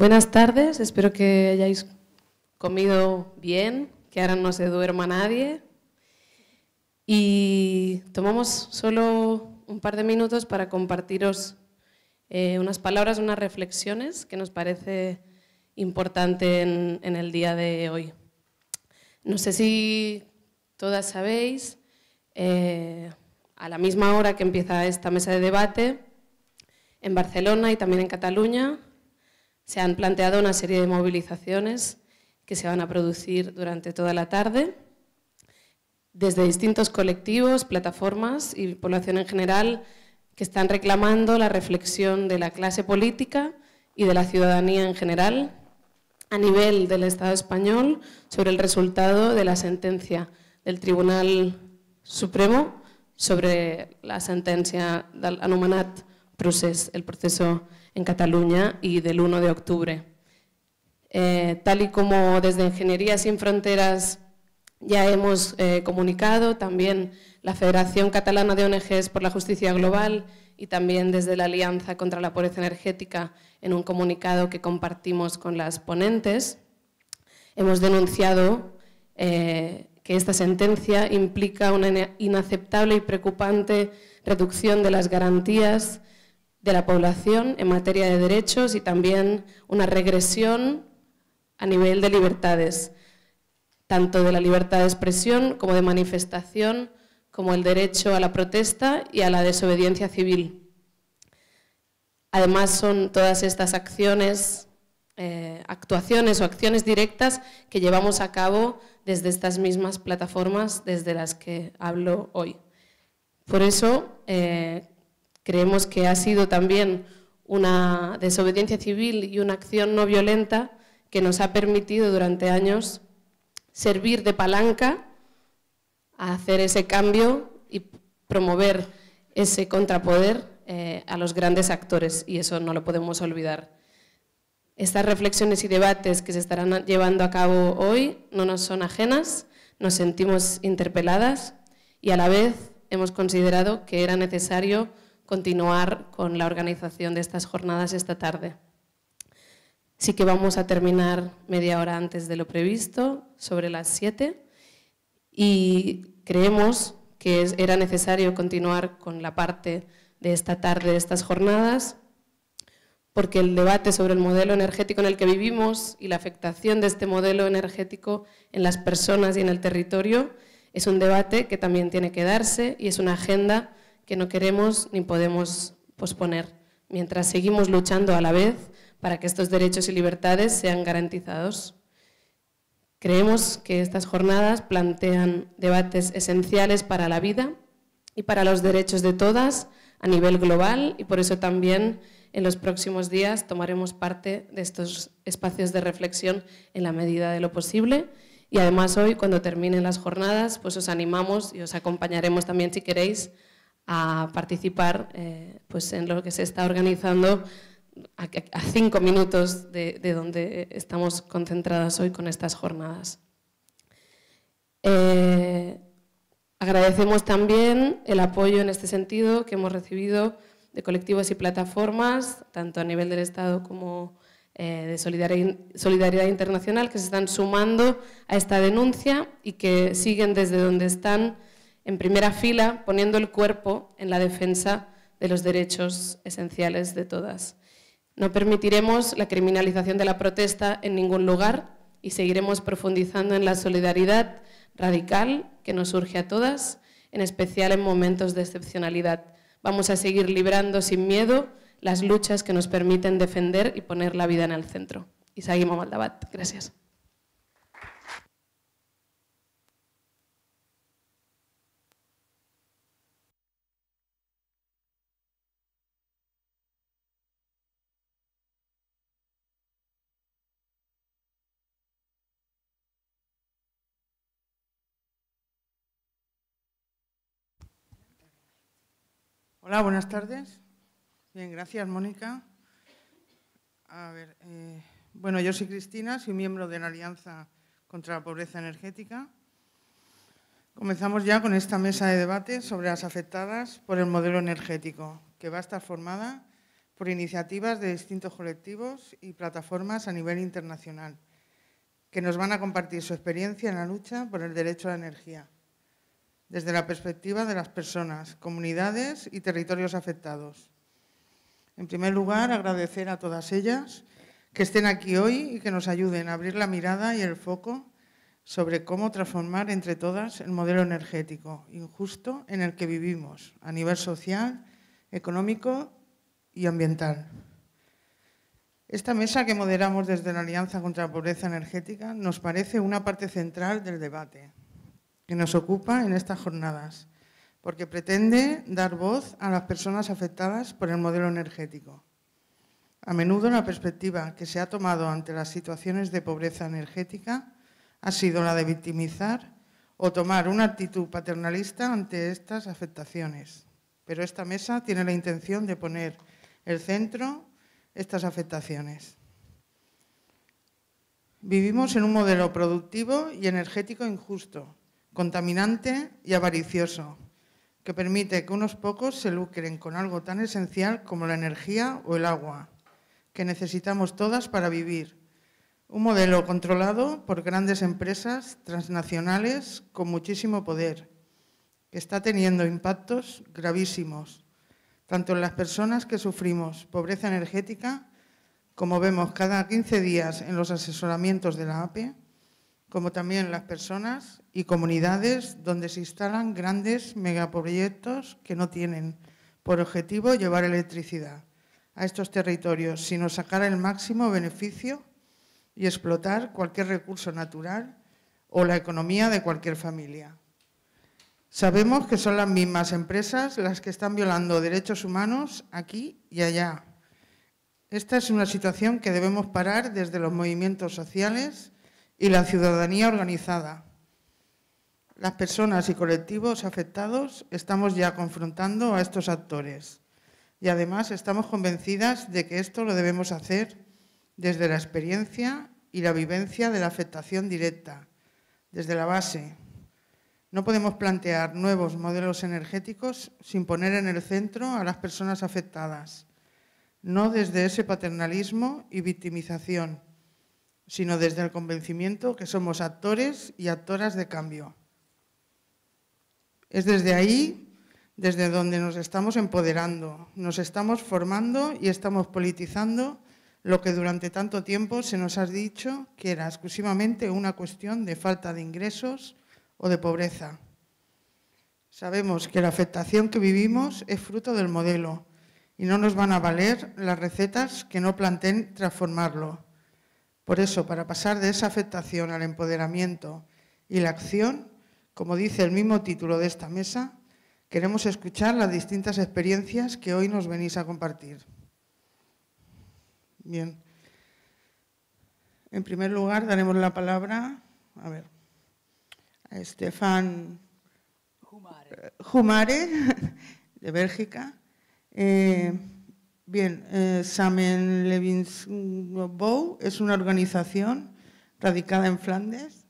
Buenas tardes, espero que hayáis comido bien, que ahora no se duerma nadie. Y tomamos solo un par de minutos para compartiros eh, unas palabras, unas reflexiones que nos parece importante en, el día de hoy. No sé si todas sabéis, eh, a la misma hora que empieza esta mesa de debate, en Barcelona y también en Cataluña, se han planteado una serie de movilizaciones que se van a producir durante toda la tarde desde distintos colectivos, plataformas y población en general que están reclamando la reflexión de la clase política y de la ciudadanía en general a nivel del Estado español sobre el resultado de la sentencia del Tribunal Supremo sobre la sentencia del Anumanat procés, el proceso en Cataluña y del 1 de octubre. Eh, tal y como desde Ingeniería Sin Fronteras ya hemos eh, comunicado, también la Federación Catalana de ONGs por la Justicia Global y también desde la Alianza contra la Pobreza Energética en un comunicado que compartimos con las ponentes, hemos denunciado eh, que esta sentencia implica una inaceptable y preocupante reducción de las garantías de la población en materia de derechos y también una regresión a nivel de libertades, tanto de la libertad de expresión como de manifestación, como el derecho a la protesta y a la desobediencia civil. Además, son todas estas acciones, eh, actuaciones o acciones directas que llevamos a cabo desde estas mismas plataformas desde las que hablo hoy. Por eso, eh, Creemos que ha sido también una desobediencia civil y una acción no violenta que nos ha permitido durante años servir de palanca a hacer ese cambio y promover ese contrapoder eh, a los grandes actores y eso no lo podemos olvidar. Estas reflexiones y debates que se estarán llevando a cabo hoy no nos son ajenas, nos sentimos interpeladas y a la vez hemos considerado que era necesario continuar con la organización de estas jornadas esta tarde. Sí que vamos a terminar media hora antes de lo previsto, sobre las 7, y creemos que era necesario continuar con la parte de esta tarde, de estas jornadas, porque el debate sobre el modelo energético en el que vivimos y la afectación de este modelo energético en las personas y en el territorio es un debate que también tiene que darse y es una agenda que no queremos ni podemos posponer, mientras seguimos luchando a la vez para que estos derechos y libertades sean garantizados. Creemos que estas jornadas plantean debates esenciales para la vida y para los derechos de todas a nivel global y por eso también en los próximos días tomaremos parte de estos espacios de reflexión en la medida de lo posible y además hoy cuando terminen las jornadas pues os animamos y os acompañaremos también si queréis a participar eh, pues en lo que se está organizando a, cinco minutos de, donde estamos concentradas hoy con estas jornadas. Eh, agradecemos también el apoyo en este sentido que hemos recibido de colectivos y plataformas, tanto a nivel del Estado como eh, de solidaridad internacional, que se están sumando a esta denuncia y que siguen desde donde están en primera fila, poniendo el cuerpo en la defensa de los derechos esenciales de todas. No permitiremos la criminalización de la protesta en ningún lugar y seguiremos profundizando en la solidaridad radical que nos surge a todas, en especial en momentos de excepcionalidad. Vamos a seguir librando sin miedo las luchas que nos permiten defender y poner la vida en el centro. seguimos, Maldabat. gracias. Hola, buenas tardes. Bien, gracias, Mónica. A ver, eh, bueno, yo soy Cristina, soy miembro de la Alianza contra la Pobreza Energética. Comenzamos ya con esta mesa de debate sobre las afectadas por el modelo energético, que va a estar formada por iniciativas de distintos colectivos y plataformas a nivel internacional, que nos van a compartir su experiencia en la lucha por el derecho a la energía desde la perspectiva de las personas, comunidades y territorios afectados. En primer lugar, agradecer a todas ellas que estén aquí hoy y que nos ayuden a abrir la mirada y el foco sobre cómo transformar entre todas el modelo energético injusto en el que vivimos a nivel social, económico y ambiental. Esta mesa que moderamos desde la Alianza contra la Pobreza Energética nos parece una parte central del debate, que nos ocupa en estas jornadas, porque pretende dar voz a las personas afectadas por el modelo energético. A menudo la perspectiva que se ha tomado ante las situaciones de pobreza energética ha sido la de victimizar o tomar una actitud paternalista ante estas afectaciones. Pero esta mesa tiene la intención de poner el centro estas afectaciones. Vivimos en un modelo productivo y energético injusto, contaminante y avaricioso, que permite que unos pocos se lucren con algo tan esencial como la energía o el agua, que necesitamos todas para vivir. Un modelo controlado por grandes empresas transnacionales con muchísimo poder, que está teniendo impactos gravísimos, tanto en las personas que sufrimos pobreza energética, como vemos cada 15 días en los asesoramientos de la APE, como también las personas y comunidades donde se instalan grandes megaproyectos que no tienen por objetivo llevar electricidad a estos territorios, sino sacar el máximo beneficio y explotar cualquier recurso natural o la economía de cualquier familia. Sabemos que son las mismas empresas las que están violando derechos humanos aquí y allá. Esta es una situación que debemos parar desde los movimientos sociales y la ciudadanía organizada. Las personas y colectivos afectados estamos ya confrontando a estos actores y además estamos convencidas de que esto lo debemos hacer desde la experiencia y la vivencia de la afectación directa, desde la base. No podemos plantear nuevos modelos energéticos sin poner en el centro a las personas afectadas, no desde ese paternalismo y victimización sino desde el convencimiento que somos actores y actoras de cambio. Es desde ahí desde donde nos estamos empoderando, nos estamos formando y estamos politizando lo que durante tanto tiempo se nos ha dicho que era exclusivamente una cuestión de falta de ingresos o de pobreza. Sabemos que la afectación que vivimos es fruto del modelo y no nos van a valer las recetas que no planteen transformarlo. Por eso, para pasar de esa afectación al empoderamiento y la acción, como dice el mismo título de esta mesa, queremos escuchar las distintas experiencias que hoy nos venís a compartir. Bien. En primer lugar, daremos la palabra a, ver, Estefan Humare. de Bélgica. Eh, Bien, eh, Samen Levinsbow mm, es una organización radicada en Flandes,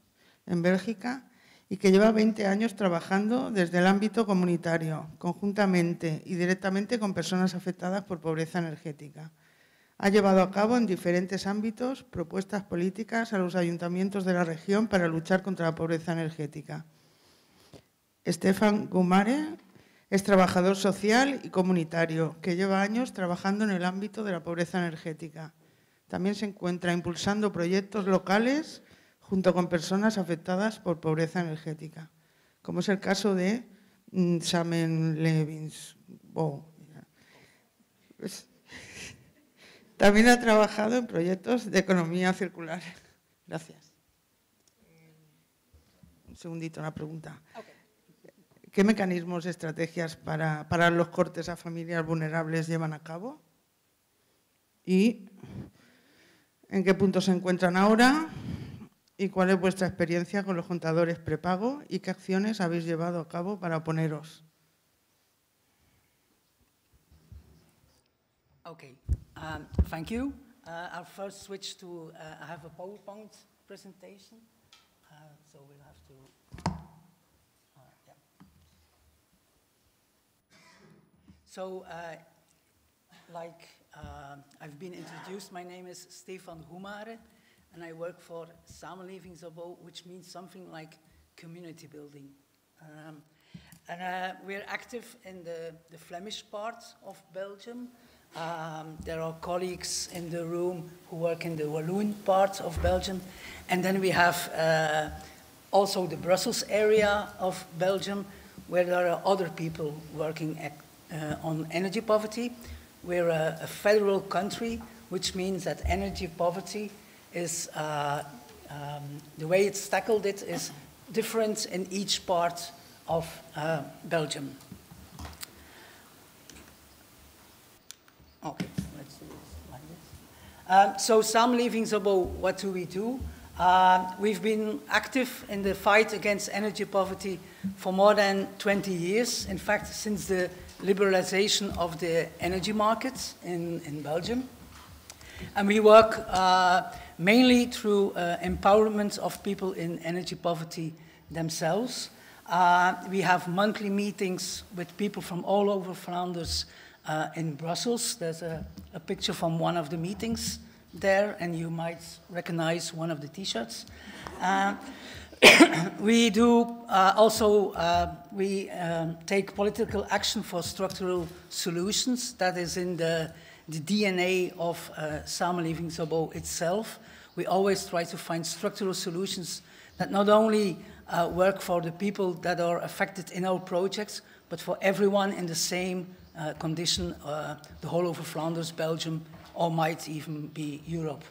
en Bélgica, y que lleva 20 años trabajando desde el ámbito comunitario, conjuntamente y directamente con personas afectadas por pobreza energética. Ha llevado a cabo en diferentes ámbitos propuestas políticas a los ayuntamientos de la región para luchar contra la pobreza energética. Estefan Gumare es trabajador social y comunitario que lleva años trabajando en el ámbito de la pobreza energética. También se encuentra impulsando proyectos locales junto con personas afectadas por pobreza energética, como es el caso de mm, Samen Levins. También ha trabajado en proyectos de economía circular. Gracias. Un segundito, una pregunta. ¿Qué mecanismos, estrategias para parar los cortes a familias vulnerables llevan a cabo? ¿Y en qué punto se encuentran ahora? ¿Y cuál es vuestra experiencia con los contadores prepago? ¿Y qué acciones habéis llevado a cabo para oponeros? Okay, um, thank you. Uh, switch to, uh, I have a PowerPoint presentation, uh, so we'll So, uh, like uh, I've been introduced, my name is Stefan Humare, and I work for Samenlevingsopbouw, which means something like community building. Um, and uh, we're active in the, the, Flemish part of Belgium. Um, there are colleagues in the room who work in the Walloon part of Belgium. And then we have uh, also the Brussels area of Belgium, where there are other people working at, uh, on energy poverty. We're a, a, federal country, which means that energy poverty is uh, um, the way it's tackled. It is different in each part of uh, Belgium. Okay, let's do this like this. Um, so some leavings about what do we do? Uh, we've been active in the fight against energy poverty for more than 20 years. In fact, since the liberalization of the energy markets in, in Belgium. And we work uh, mainly through uh, empowerment of people in energy poverty themselves. Uh, we have monthly meetings with people from all over Flanders uh, in Brussels. There's a, a, picture from one of the meetings there, and you might recognize one of the T-shirts. Uh, we do uh, also uh, we um, take political action for structural solutions. That is in the, the DNA of uh, Samenleving Zobo itself. We always try to find structural solutions that not only uh, work for the people that are affected in our projects, but for everyone in the same uh, condition, uh, the whole of Flanders, Belgium, or might even be Europe.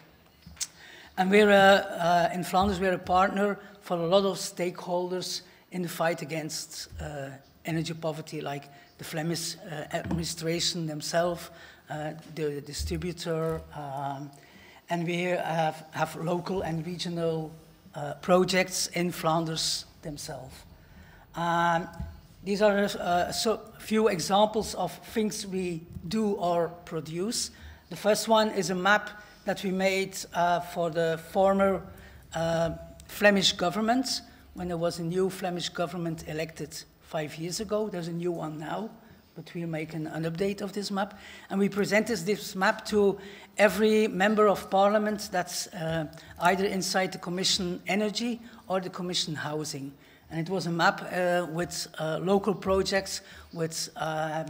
And we're uh, in Flanders, we're a partner for a lot of stakeholders in the fight against uh, energy poverty, like the Flemish uh, administration themselves, uh, the distributor, um, and we have, have local and regional uh, projects in Flanders themselves. Um, these are a uh, so few examples of things we do or produce. The first one is a map that we made uh, for the former Flemish government, when there was a new Flemish government elected five years ago, there's a new one now, but we'll make an, an update of this map. And we presented this map to every member of parliament that's uh, either inside the Commission Energy or the Commission Housing. And it was a map uh, with uh, local projects, with uh,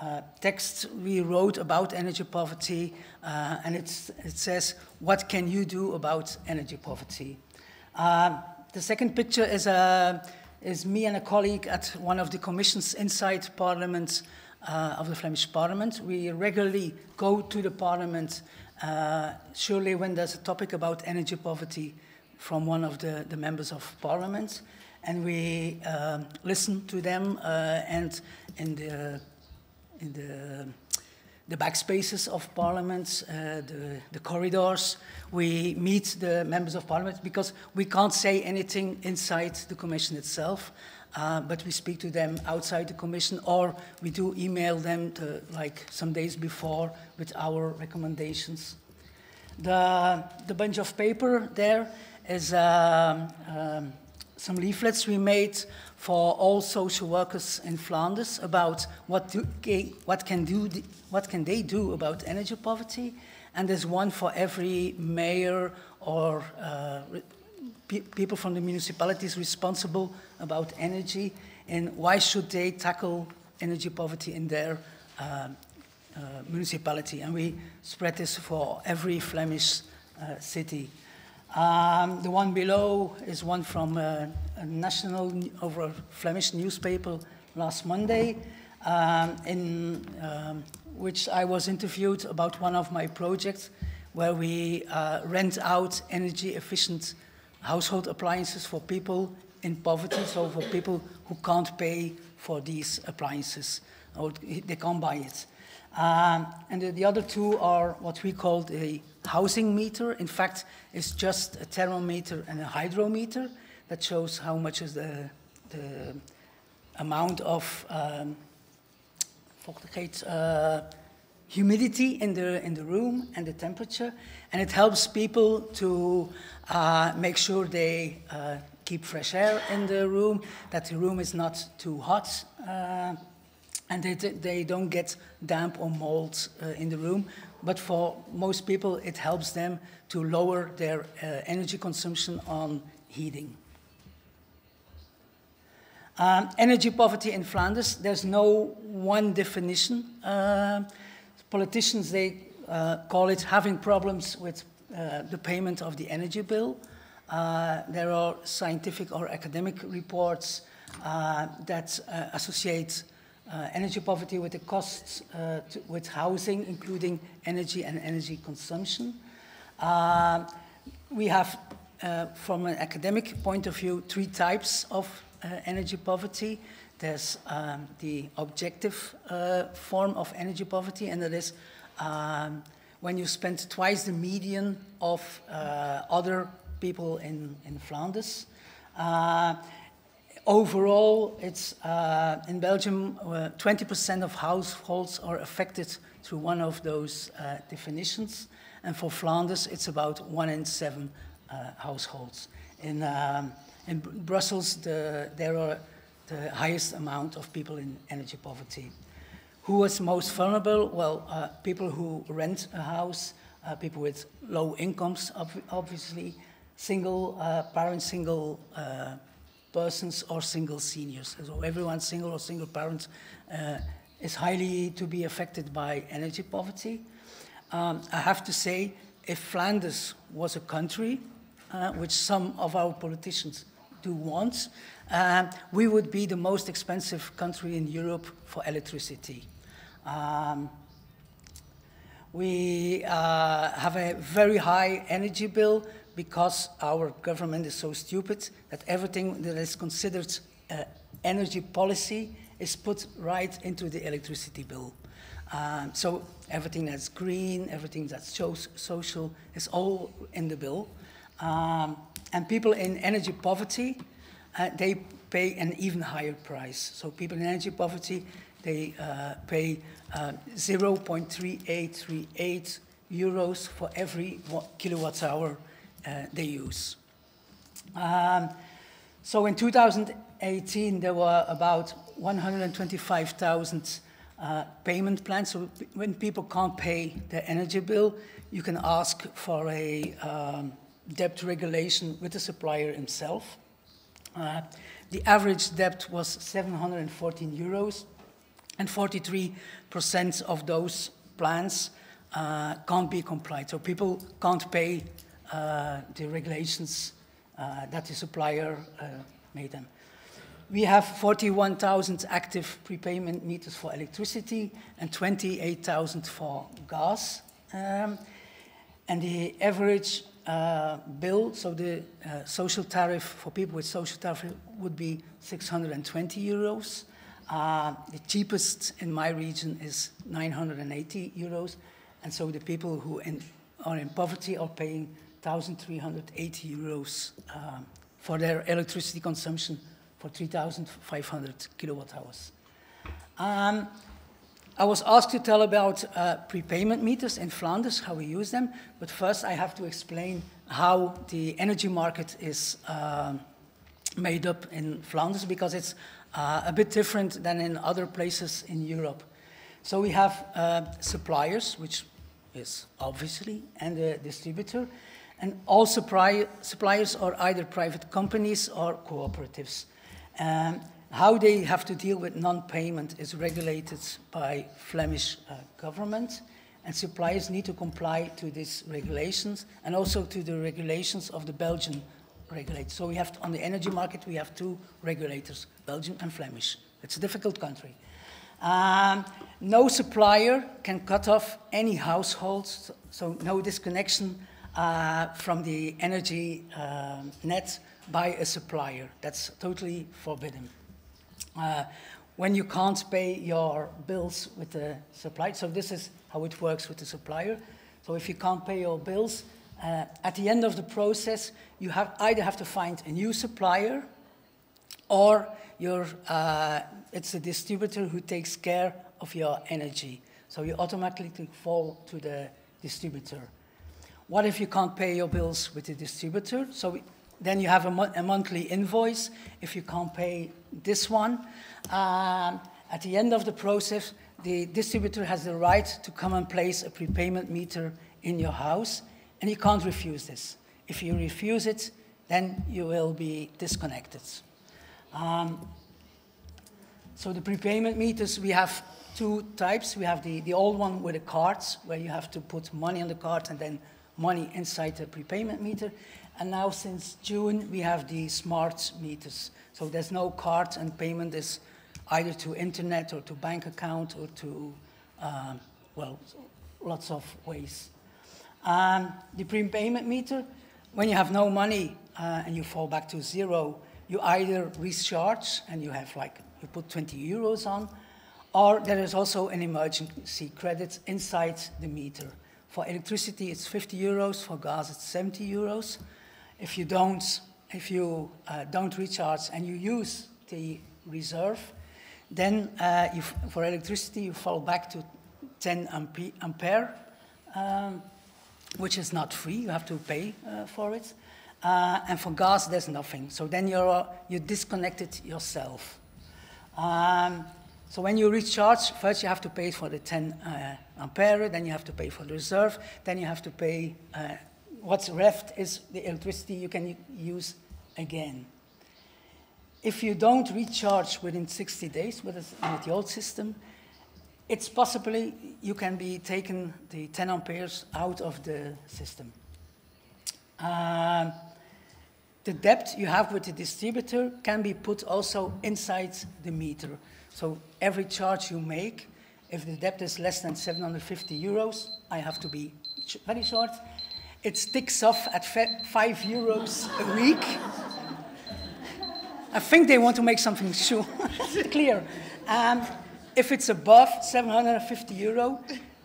uh text we wrote about energy poverty, uh, and it says, What can you do about energy poverty? Uh, the second picture is, uh, is me and a colleague at one of the commissions inside Parliament uh, of the Flemish Parliament. We regularly go to the Parliament, uh, surely when there's a topic about energy poverty from one of the, the members of Parliament, and we uh, listen to them and in the, in the the backspaces of parliaments, uh, the, the, corridors. We meet the members of parliament because we can't say anything inside the commission itself, uh, but we speak to them outside the commission or we do email them to, like some days before with our recommendations. The, the bunch of paper there is um, um some leaflets we made for all social workers in Flanders about what, do, what, can do, what can they do about energy poverty, and there's one for every mayor or uh, pe people from the municipalities responsible about energy, and why should they tackle energy poverty in their uh, uh, municipality. And we spread this for every Flemish uh, city. Um, the one below is one from a national over a Flemish newspaper last Monday, um, in um, which I was interviewed about one of my projects where we uh, rent out energy efficient household appliances for people in poverty, so for people who can't pay for these appliances or they can't buy it. Um, and the, the other two are what we call the housing meter. In fact, it's just a thermometer and a hydrometer that shows how much is the, the amount of um, uh, humidity in the, in the room and the temperature. And it helps people to uh, make sure they uh, keep fresh air in the room, that the room is not too hot uh, and they, they don't get damp or mold uh, in the room, but for most people, it helps them to lower their uh, energy consumption on heating. Um, energy poverty in Flanders, there's no one definition. Uh, politicians, they uh, call it having problems with uh, the payment of the energy bill. Uh, there are scientific or academic reports uh, that associate uh, energy poverty with the costs uh, to, with housing, including energy and energy consumption. Uh, we have, uh, from an academic point of view, three types of uh, energy poverty. There's um, the objective uh, form of energy poverty, and that is um, when you spend twice the median of other people in, in Flanders. Overall, it's uh, in Belgium, 20% uh, of households are affected through one of those uh, definitions. And for Flanders, it's about one in seven uh, households. In, um, in Brussels, the, there are the highest amount of people in energy poverty. Who is most vulnerable? Well, uh, people who rent a house, uh, people with low incomes, ob obviously, single parents, single persons or single seniors. So everyone, single or single parents, uh, is highly to be affected by energy poverty. Um, I have to say, if Flanders was a country, uh, which some of our politicians do want, um, we would be the most expensive country in Europe for electricity. Um, we uh, have a very high energy bill, because our government is so stupid that everything that is considered uh, energy policy is put right into the electricity bill. Um, so everything that's green, everything that's so social is all in the bill. Um, and people in energy poverty, uh, they pay an even higher price. So people in energy poverty, they uh, pay uh, 0.3838 euros for every kilowatt hour uh, they use. Um, so in 2018, there were about 125,000 uh, payment plans. So when people can't pay their energy bill, you can ask for a um, debt regulation with the supplier himself. Uh, the average debt was 714 euros, and 43% of those plans uh, can't be complied. So people can't pay uh, the regulations uh, that the supplier uh, made them. We have 41,000 active prepayment meters for electricity and 28,000 for gas. Um, and the average uh, bill, so the uh, social tariff for people with social tariff would be 620 euros. Uh, the cheapest in my region is 980 euros. And so the people who in, are in poverty are paying 1,380 euros um, for their electricity consumption for 3,500 kilowatt hours. Um, I was asked to tell about uh, prepayment meters in Flanders, how we use them, but first I have to explain how the energy market is uh, made up in Flanders because it's uh, a bit different than in other places in Europe. So we have uh, suppliers, which is obviously, and the distributor, and all supply, suppliers are either private companies or cooperatives. Um, how they have to deal with non-payment is regulated by Flemish uh, government, and suppliers need to comply to these regulations and also to the regulations of the Belgian regulator. So we have, to, on the energy market, we have two regulators, Belgian and Flemish. It's a difficult country. Um, no supplier can cut off any households, so no disconnection uh, from the energy uh, net by a supplier. That's totally forbidden. Uh, when you can't pay your bills with the supplier, so this is how it works with the supplier. So if you can't pay your bills, uh, at the end of the process, you have either have to find a new supplier or uh, it's a distributor who takes care of your energy. So you automatically fall to the distributor. What if you can't pay your bills with the distributor? So we, then you have a, mo a, monthly invoice if you can't pay this one. Um, at the end of the process, the distributor has the right to come and place a prepayment meter in your house, and you can't refuse this. If you refuse it, then you will be disconnected. Um, so the prepayment meters, we have two types. We have the, the old one with the cards, where you have to put money on the card and then money inside the prepayment meter. And now since June, we have the smart meters. So there's no card and payment is either to internet or to bank account or to, um, well, lots of ways. Um, the prepayment meter, when you have no money uh, and you fall back to zero, you either recharge and you have like, you put 20 euros on, or there is also an emergency credit inside the meter. For electricity, it's 50 euros. For gas, it's 70 euros. If you don't, if you uh, don't recharge and you use the reserve, then uh, you, for electricity, you fall back to 10 amp ampere, um, which is not free. You have to pay uh, for it. Uh, and for gas, there's nothing. So then you're, you it yourself. Um, so when you recharge, first you have to pay for the 10 uh, ampere, then you have to pay for the reserve, then you have to pay uh, what's left is the electricity you can use again. If you don't recharge within 60 days with, the old system, it's possibly you can be taken the 10 amperes out of the system. Uh, the debt you have with the distributor can be put also inside the meter. So every charge you make if the debt is less than 750 euros, I have to be very short. It sticks off at 5 euros a week. I think they want to make something sure, clear. Um, if it's above 750 euro,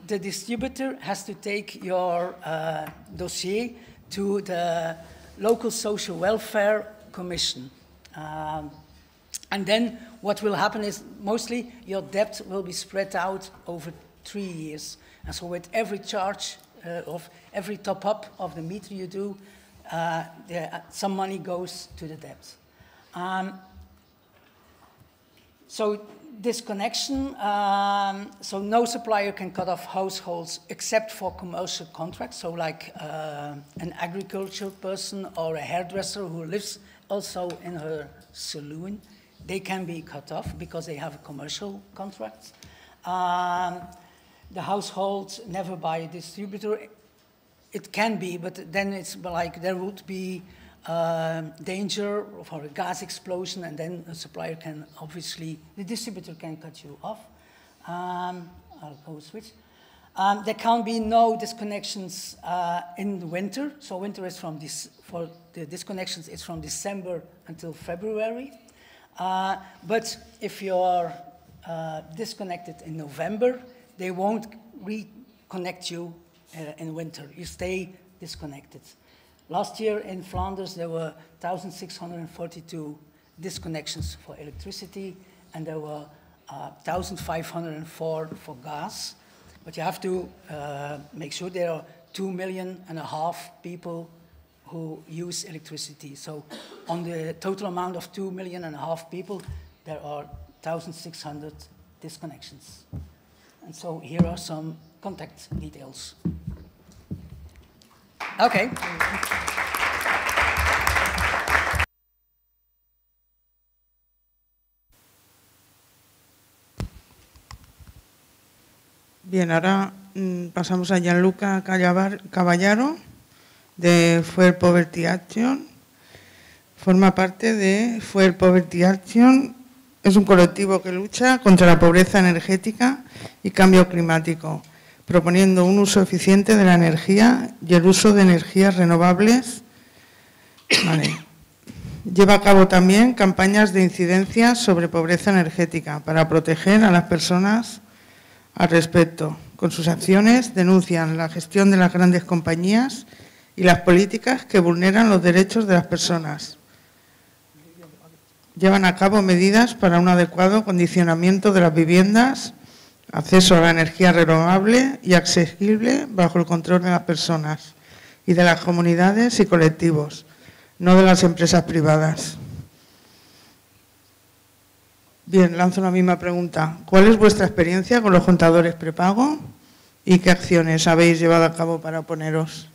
the distributor has to take your uh, dossier to the local social welfare commission. Um, and then what will happen is mostly your debt will be spread out over three years. And so with every charge uh, of every top up of the meter you do, uh, the, uh, some money goes to the debt. Um, so this connection, um, so no supplier can cut off households except for commercial contracts, so like uh, an agricultural person or a hairdresser who lives also in her saloon they can be cut off because they have commercial contracts. Um, the households never buy a distributor. It can be, but then it's like there would be uh, danger for a gas explosion, and then the supplier can obviously, the distributor can cut you off. Um, I'll go switch. Um, there can be no disconnections uh, in the winter. So winter is from this, for the disconnections, it's from December until February. Uh, but if you're uh, disconnected in November, they won't reconnect you uh, in winter. You stay disconnected. Last year in Flanders, there were 1,642 disconnections for electricity, and there were 1,504 uh, for gas. But you have to uh, make sure there are two million and a half people who use electricity. So on the total amount of two million and a half people, there are 1,600 disconnections. And so here are some contact details. Okay. Bien, ahora mm, pasamos a Gianluca Caballaro. de Fuer Poverty Action. Forma parte de Fuer Poverty Action. Es un colectivo que lucha contra la pobreza energética y cambio climático, proponiendo un uso eficiente de la energía y el uso de energías renovables. Vale. Lleva a cabo también campañas de incidencia sobre pobreza energética para proteger a las personas al respecto. Con sus acciones denuncian la gestión de las grandes compañías y las políticas que vulneran los derechos de las personas. Llevan a cabo medidas para un adecuado condicionamiento de las viviendas, acceso a la energía renovable y accesible bajo el control de las personas y de las comunidades y colectivos, no de las empresas privadas. Bien, lanzo la misma pregunta. ¿Cuál es vuestra experiencia con los contadores prepago y qué acciones habéis llevado a cabo para oponeros?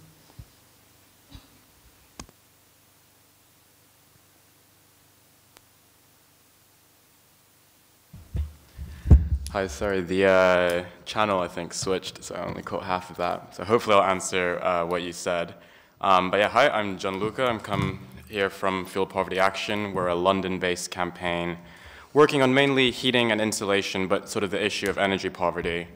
Hi, sorry, the uh, channel I think switched, so I only caught half of that. So hopefully I'll answer uh, what you said. Um, but yeah, hi, I'm Gianluca. I'm come here from Fuel Poverty Action. We're a London-based campaign working on mainly heating and insulation, but sort of the issue of energy poverty.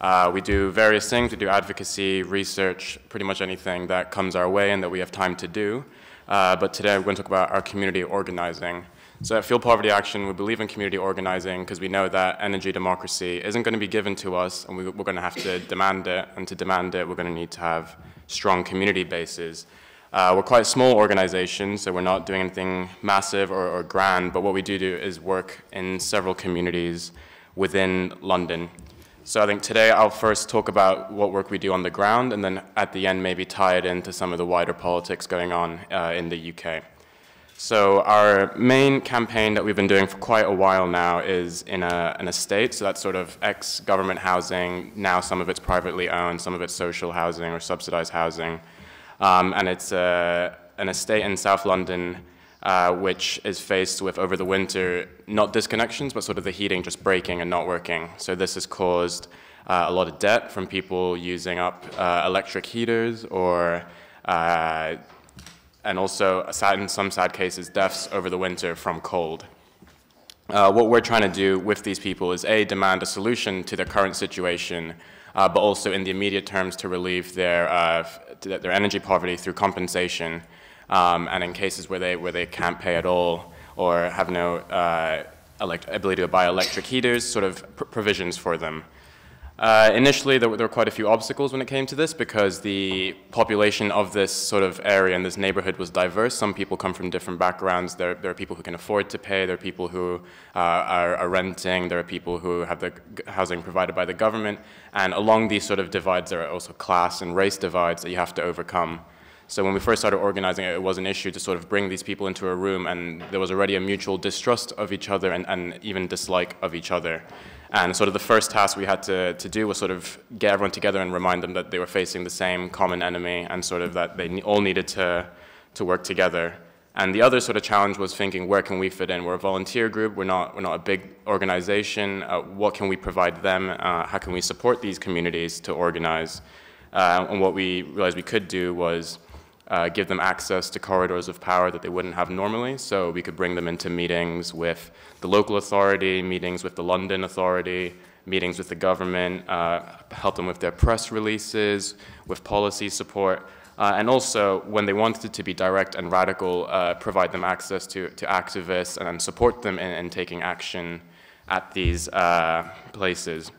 Uh, we do various things. We do advocacy, research, pretty much anything that comes our way and that we have time to do. Uh, but today we're going to talk about our community organizing. So at Fuel Poverty Action, we believe in community organizing because we know that energy democracy isn't going to be given to us and we, are going to have to demand it. And to demand it, we're going to need to have strong community bases. Uh, we're quite a small organization, so we're not doing anything massive or, or grand, but what we do do is work in several communities within London. So I think today I'll first talk about what work we do on the ground and then at the end maybe tie it into some of the wider politics going on uh, in the UK. So our main campaign that we've been doing for quite a while now is in a, an estate, so that's sort of ex-government housing, now some of it's privately owned, some of it's social housing or subsidized housing. Um, and it's uh, a, an estate in South London uh, which is faced with over the winter, not disconnections, but sort of the heating just breaking and not working. So this has caused uh, a lot of debt from people using up uh, electric heaters or uh, and also in some sad cases, deaths over the winter from cold. Uh, what we're trying to do with these people is A, demand a solution to their current situation, uh, but also in the immediate terms to relieve their, uh, their energy poverty through compensation, um, and in cases where they, where they can't pay at all or have no uh, ability to buy electric heaters, sort of pr provisions for them. Uh, initially, there were, there were, quite a few obstacles when it came to this because the population of this sort of area and this neighborhood was diverse. Some people come from different backgrounds. There, there are people who can afford to pay. There are people who uh, are, are, renting. There are people who have the housing provided by the government. And along these sort of divides, there are also class and race divides that you have to overcome. So when we first started organizing, it was an issue to sort of bring these people into a room, and there was already a mutual distrust of each other and, and even dislike of each other. And sort of the first task we had to, to do was sort of get everyone together and remind them that they were facing the same common enemy and sort of that they all needed to, to work together. And the other sort of challenge was thinking, where can we fit in? We're a volunteer group. We're not, we're not a big organization. Uh, what can we provide them? Uh, how can we support these communities to organize? Uh, and what we realized we could do was uh, give them access to corridors of power that they wouldn't have normally. So we could bring them into meetings with the local authority, meetings with the London authority, meetings with the government, uh, help them with their press releases, with policy support. Uh, and also, when they wanted to be direct and radical, uh, provide them access to, to activists and support them in, in taking action at these uh, places.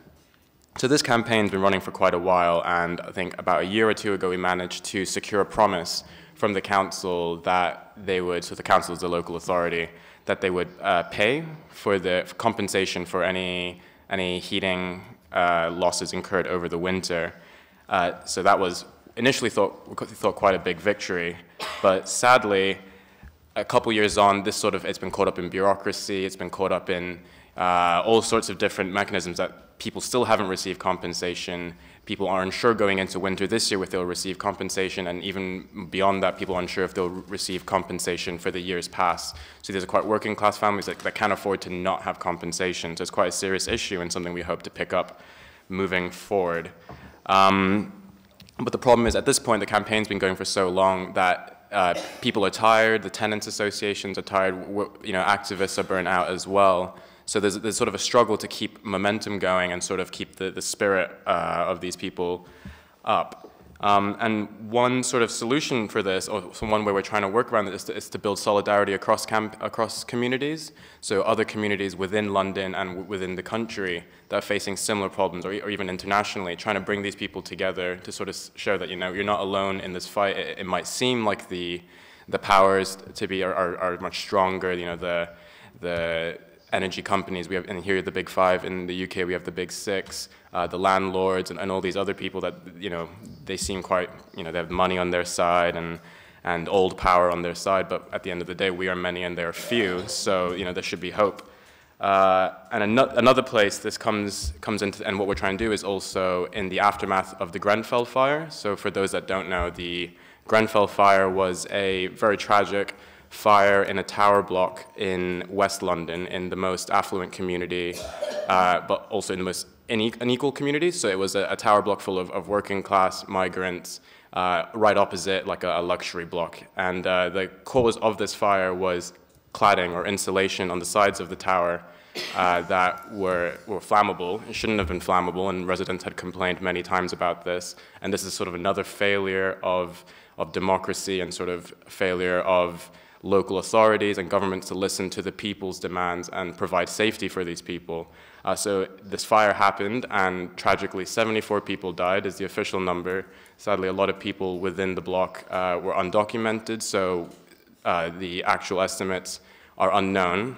So this campaign's been running for quite a while, and I think about a year or two ago we managed to secure a promise from the council that they would, so the council is a local authority, that they would uh, pay for the compensation for any, any heating uh, losses incurred over the winter. Uh, so that was initially thought, thought quite a big victory, but sadly, a couple years on, this sort of, it's been caught up in bureaucracy, it's been caught up in uh, all sorts of different mechanisms that people still haven't received compensation. People are unsure going into winter this year if they'll receive compensation, and even beyond that, people are unsure if they'll receive compensation for the years past. So these are quite working class families that, that can't afford to not have compensation. So it's quite a serious issue and something we hope to pick up moving forward. Um, but the problem is at this point, the campaign's been going for so long that uh, people are tired, the tenants associations are tired, you know, activists are burnt out as well. So there's, there's sort of a struggle to keep momentum going and sort of keep the, the spirit uh, of these people up. Um, and one sort of solution for this, or one way we're trying to work around this, is to, is to build solidarity across, camp, across communities. So other communities within London and within the country that are facing similar problems, or, or, even internationally, trying to bring these people together to sort of show that you know you're not alone in this fight. It, it might seem like the the powers to be are, are, are much stronger. You know the the energy companies. We have, and here are the big five. In the UK, we have the big six, uh, the landlords, and, and all these other people that, you know, they seem quite, you know, they have money on their side and, and old power on their side. But at the end of the day, we are many and they are few. So, you know, there should be hope. Uh, and another place this comes, comes into, and what we're trying to do is also in the aftermath of the Grenfell fire. So, for those that don't know, the Grenfell fire was a very tragic fire in a tower block in West London, in the most affluent community, uh, but also in the most unequal community. So it was a, a tower block full of, of working class migrants, uh, right opposite like a, a luxury block. And uh, the cause of this fire was cladding or insulation on the sides of the tower. Uh, that were, were flammable. It shouldn't have been flammable, and residents had complained many times about this. And this is sort of another failure of, of democracy and sort of failure of local authorities and governments to listen to the people's demands and provide safety for these people. Uh, so this fire happened, and tragically, 74 people died is the official number. Sadly, a lot of people within the block uh, were undocumented, so uh, the actual estimates are unknown.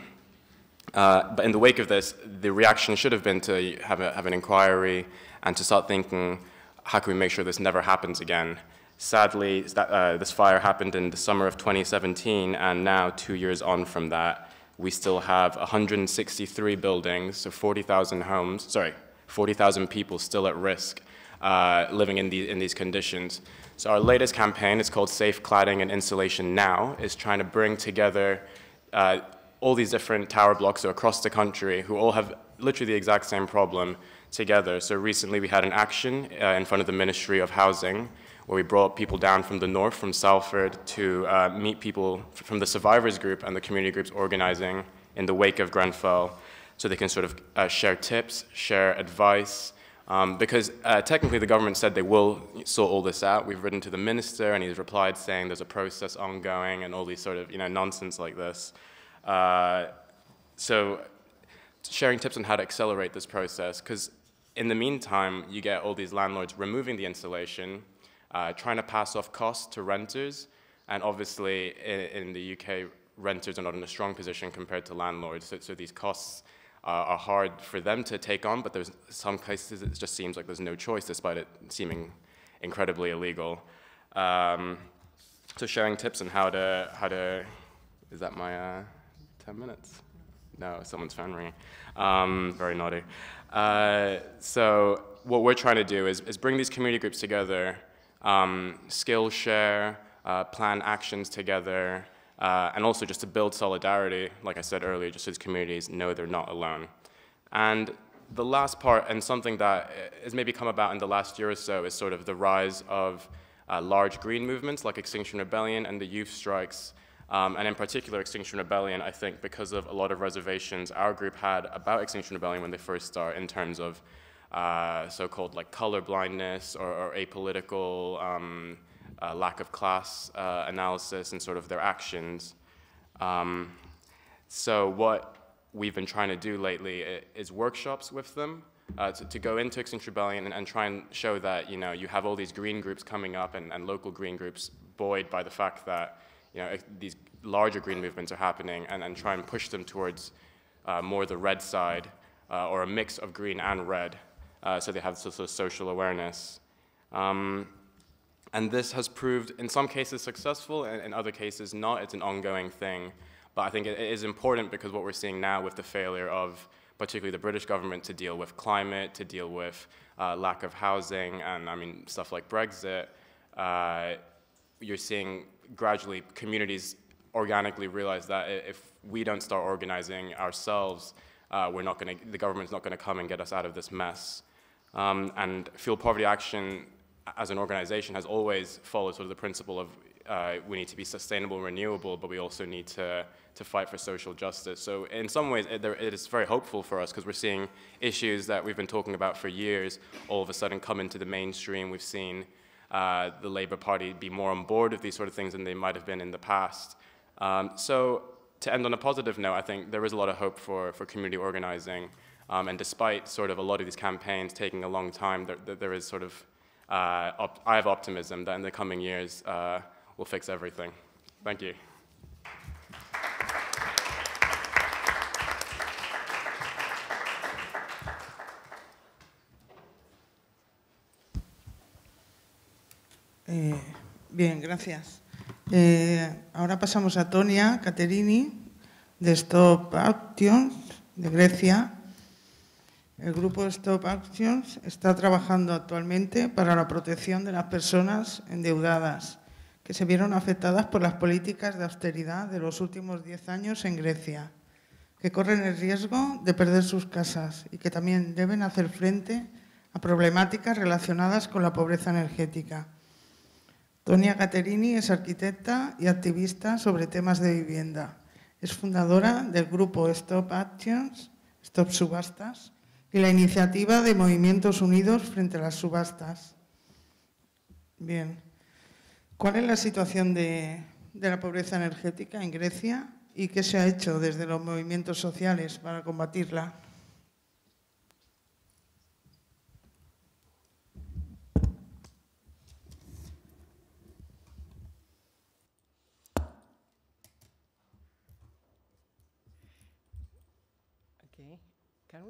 Uh, but in the wake of this, the reaction should have been to have, a, have an inquiry and to start thinking, how can we make sure this never happens again? Sadly, that, uh, this fire happened in the summer of 2017, and now, two years on from that, we still have 163 buildings, so 40,000 homes, sorry, 40,000 people still at risk uh, living in, the, in these conditions. So our latest campaign is called Safe Cladding and Insulation Now, is trying to bring together uh, all these different tower blocks so across the country who all have literally the exact same problem together. So recently we had an action uh, in front of the Ministry of Housing where we brought people down from the north, from Salford, to uh, meet people from the survivors group and the community groups organizing in the wake of Grenfell so they can sort of uh, share tips, share advice. Um, because uh, technically the government said they will sort all this out. We've written to the minister and he's replied saying there's a process ongoing and all these sort of you know nonsense like this. Uh, so sharing tips on how to accelerate this process because in the meantime, you get all these landlords removing the insulation uh, trying to pass off costs to renters. And obviously, in, in, the UK, renters are not in a strong position compared to landlords. So, so these costs uh, are hard for them to take on, but there's some cases it just seems like there's no choice, despite it seeming incredibly illegal. Um, so sharing tips on how to, how to is that my uh, 10 minutes? No, someone's phone ringing. Um, very naughty. Uh, so what we're trying to do is, is bring these community groups together um, Skillshare, uh, plan actions together, uh, and also just to build solidarity, like I said earlier, just so these communities know they're not alone. And the last part, and something that uh, has maybe come about in the last year or so, is sort of the rise of uh, large green movements like Extinction Rebellion and the youth strikes, um, and in particular Extinction Rebellion, I think because of a lot of reservations our group had about Extinction Rebellion when they first started in terms of uh, so-called like color blindness or, or apolitical um, uh, lack of class uh, analysis and sort of their actions. Um, so what we've been trying to do lately is workshops with them uh, to, to, go into Extinction Rebellion and, and, try and show that you know you have all these green groups coming up and, and local green groups buoyed by the fact that you know these larger green movements are happening and, and try and push them towards uh, more the red side uh, or a mix of green and red uh, so they have sort of social awareness. Um, and this has proved, in some cases, successful, and in other cases, not. It's an ongoing thing. But I think it is important because what we're seeing now with the failure of particularly the British government to deal with climate, to deal with uh, lack of housing, and I mean, stuff like Brexit, uh, you're seeing gradually communities organically realize that if we don't start organizing ourselves, uh, we're not going the government's not going to come and get us out of this mess. Um, and Fuel Poverty Action as an organization has always followed sort of the principle of uh, we need to be sustainable and renewable, but we also need to, to fight for social justice. So in some ways, it, it is very hopeful for us because we're seeing issues that we've been talking about for years all of a sudden come into the mainstream. We've seen uh, the Labour Party be more on board with these sort of things than they might have been in the past. Um, so to end on a positive note, I think there is a lot of hope for, for community organizing. Um, and despite sort of a lot of these campaigns taking a long time, there, there is sort of, uh, op- I have optimism that in the coming years uh, we'll fix everything. Thank you. Eh, bien, gracias. Eh, ahora pasamos a Tonia Caterini, de Stop Actions, de Grecia. El grupo Stop Actions está trabajando actualmente para la protección de las personas endeudadas que se vieron afectadas por las políticas de austeridad de los últimos 10 años en Grecia, que corren el riesgo de perder sus casas y que también deben hacer frente a problemáticas relacionadas con la pobreza energética. Tonia Caterini es arquitecta y activista sobre temas de vivienda. Es fundadora del grupo Stop Actions, Stop Subastas, y la iniciativa de Movimientos Unidos frente a las subastas. Bien. ¿Cuál es la situación de, la pobreza energética en Grecia y qué se ha hecho desde los movimientos sociales para combatirla? Can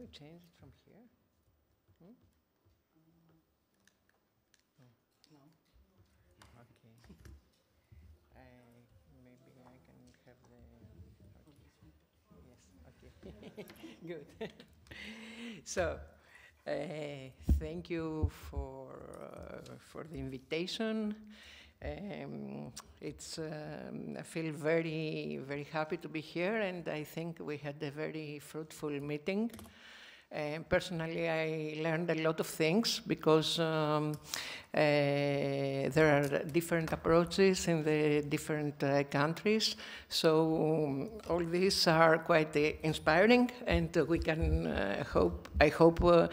Good. so, uh, thank you for uh, for the invitation. Um, it's um, I feel very very happy to be here, and I think we had a very fruitful meeting. Uh, personally, I learned a lot of things because um, uh, there are different approaches in the different uh, countries. So um, all these are quite uh, inspiring, and we can uh, hope. I hope uh,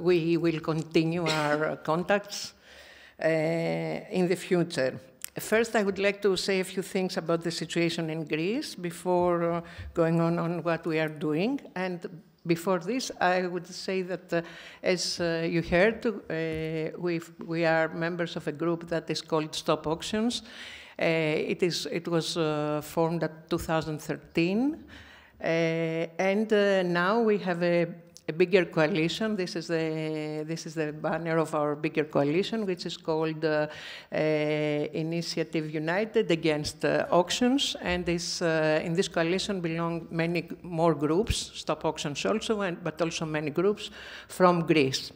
we will continue our contacts in the future. First, I would like to say a few things about the situation in Greece before going on on what we are doing and before this, I would say that, uh, as uh, you heard, uh, we we are members of a group that is called Stop Auctions. Uh, it is it was uh, formed in 2013, and now we have a a bigger coalition. This is the this is the banner of our bigger coalition, which is called uh, uh, Initiative United Against uh, Auctions. And this uh, in this coalition belong many more groups, stop auctions also, and, but also many groups from Greece.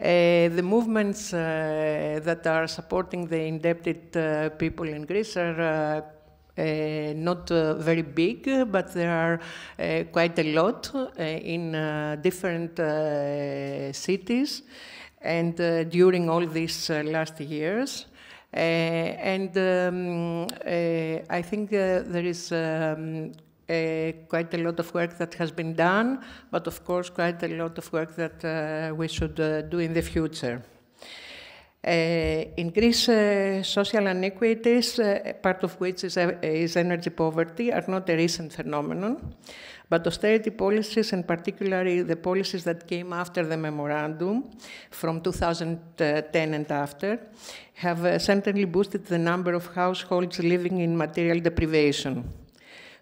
Uh, the movements uh, that are supporting the indebted uh, people in Greece are uh, uh, not uh, very big, but there are uh, quite a lot in different cities. And during all these last years, uh, and um, uh, I think uh, there is um, quite a lot of work that has been done, but of course, quite a lot of work that we should do in the future. Eh, increase eh, social inequities, eh, part of which is, is energy poverty, are not a recent phenomenon. But austerity policies, and particularly the policies that came after the memorandum from 2010 and after, have certainly boosted the number of households living in material deprivation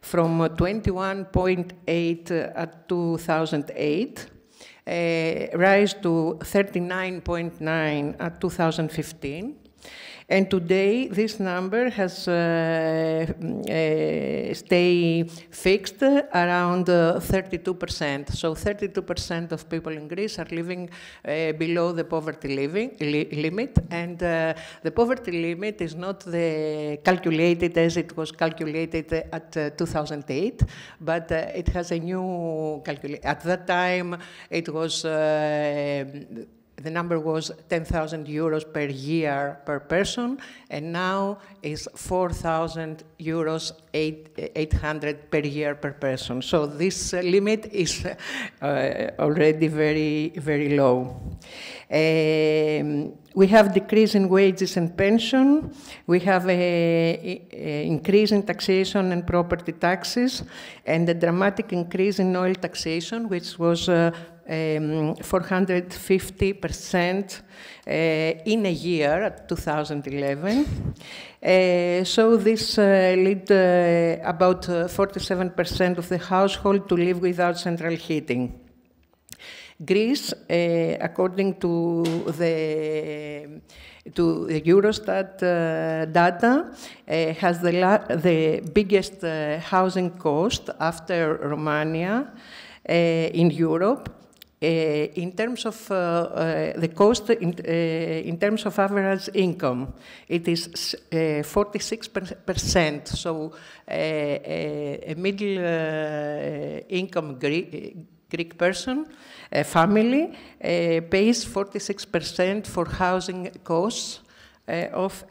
from 21.8 at 2008 Eh, rise to 39.9 at 2015. And today, this number has uh, mm, uh fixed around 32%. Uh, so 32% of people in Greece are living uh, below the poverty living, li limit, and the poverty limit is not the calculated as it was calculated at 2008, but it has a new calculation. At that time, it was the number was 10,000 euros per year per person, and now is 4,000 euros 800 per year per person. So this uh, limit is uh, uh, already very, very low. Um, we have decrease in wages and pension. We have a, a increase in taxation and property taxes, and a dramatic increase in oil taxation, which was uh, 450% um, uh, in a year, 2011. Uh, so this uh, uh, about 47% uh, of the household to live without central heating. Greece, uh, according to the to the Eurostat data, has the, the biggest housing cost after Romania in Europe, Eh, in terms of uh, uh, the cost, in, eh, in, terms of average income, it is 46%. Eh, so a middle income Greek, Greek person, a family, pays 46% for housing costs of,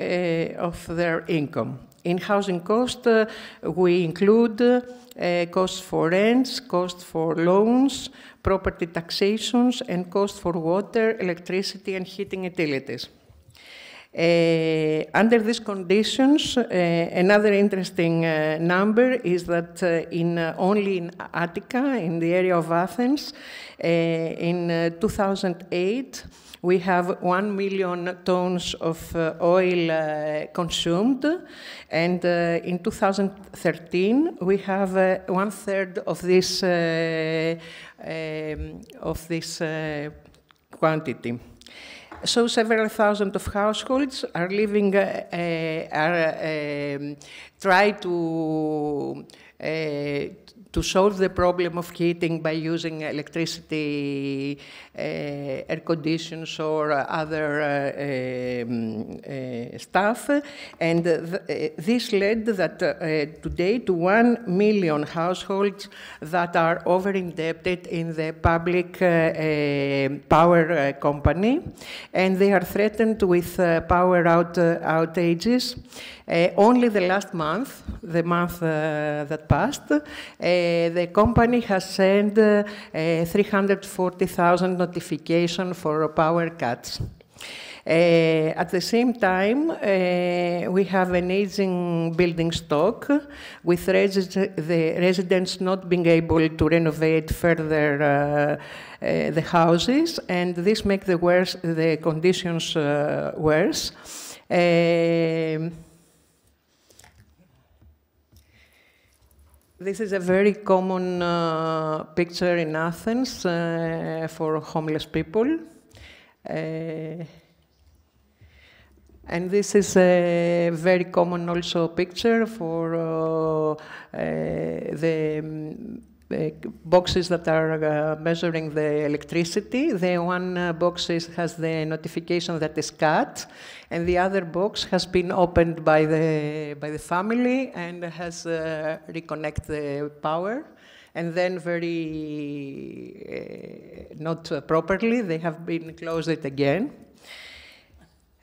of their income. In housing cost, uh, we include uh, costs for rents, costs for loans, property taxations, and costs for water, electricity, and heating utilities. Uh, under these conditions, uh, another interesting uh, number is that in, only in Attica, in the area of Athens, in 2008, we have 1 million tons of uh, oil uh, consumed, and uh, in 2013 we have one third of this um, of this quantity. So several thousand of households are living, uh, uh are, uh, try to, uh, to solve the problem of heating by using electricity, uh, air conditions, or other uh, um, uh, stuff. And th uh, this led that uh, today to one million households that are over-indebted in the public power company, and they are threatened with power out, outages. Eh, only the last month, the month uh, that passed, eh, the company has sent eh, 340,000 notifications for power cuts. Uh, at the same time, uh, we have an aging building stock with the residents not being able to renovate further uh, the houses, and this makes the, the conditions uh, worse. This is a very common uh, picture in Athens uh, for homeless people. Uh, and this is a very common also picture for uh, uh, the uh, boxes that are uh, measuring the electricity. The one uh, box has the notification that is cut, and the other box has been opened by the, by the family and has uh, reconnect the power. And then, very uh, not properly, they have been closed it again.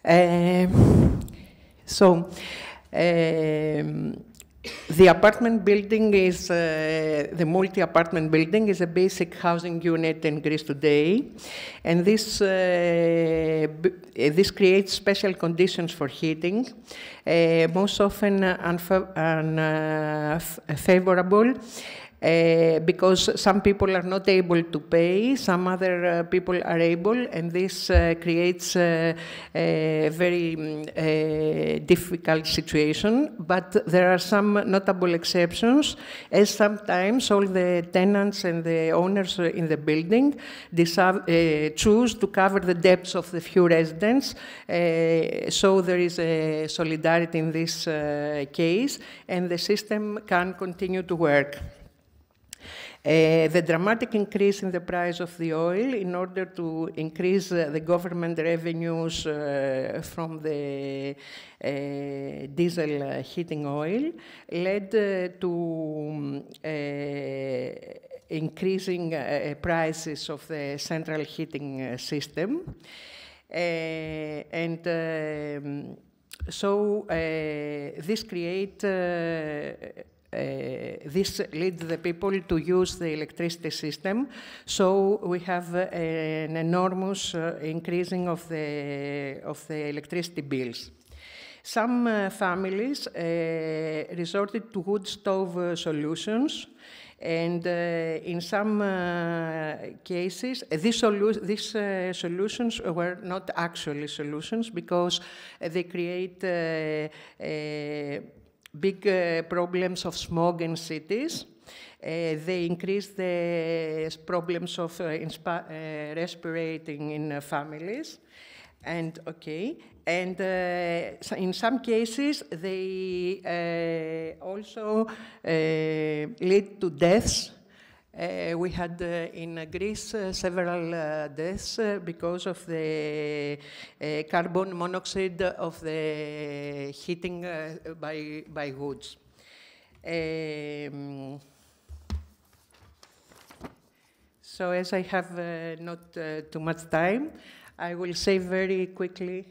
Um, so. Um, the apartment building is, uh, the multi-apartment building is a basic housing unit in Greece today. And this, uh, uh this creates special conditions for heating, uh, most often unfavorable. Uh, uh, because some people are not able to pay, some other uh, people are able, and this uh, creates a very mm, difficult situation. But there are some notable exceptions, as sometimes all the tenants and the owners in the building uh, choose to cover the debts of the few residents. Uh, so there is a solidarity in this uh, case, and the system can continue to work. Uh, the dramatic increase in the price of the oil in order to increase uh, the government revenues uh, from the diesel heating oil led to um, increasing uh, prices of the central heating uh, system. Uh, and um, so this creates uh, this leads the people to use the electricity system. So we have uh, an enormous uh, increasing of the, of the electricity bills. Some uh, families uh, resorted to wood stove uh, solutions, and in some cases, these, solu these solutions were not actually solutions because they create big uh, problems of smog in cities. Uh, they increase the problems of uh, uh, respirating in uh, families. And okay, and in some cases they also lead to deaths uh, we had uh, in Greece uh, several deaths because of the carbon monoxide of the heating by, by woods. Um, so as I have uh, not uh, too much time, I will say very quickly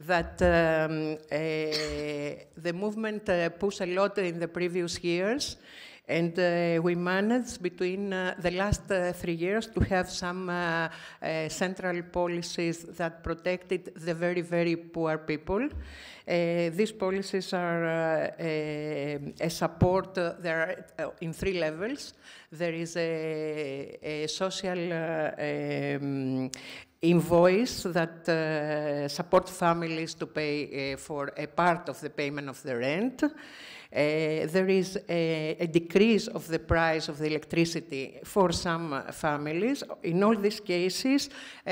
that um, uh, the movement pushed a lot in the previous years and uh, we managed between uh, the last uh, three years to have some central policies that protected the very, very poor people. these policies are a support, there are in three levels. There is a, a social um, invoice that uh, support families to pay uh, for a part of the payment of the rent. Uh, there is a, a, decrease of the price of the electricity for some families. In all these cases, uh,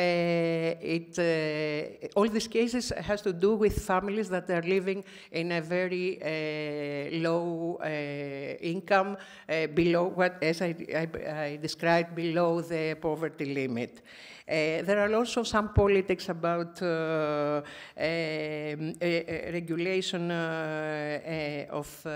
it, uh, all these cases has to do with families that are living in a very low income, below what, as I, I, I described, below the poverty limit. Eh, there are also some politics about uh, um, eh, eh, regulation uh, of uh,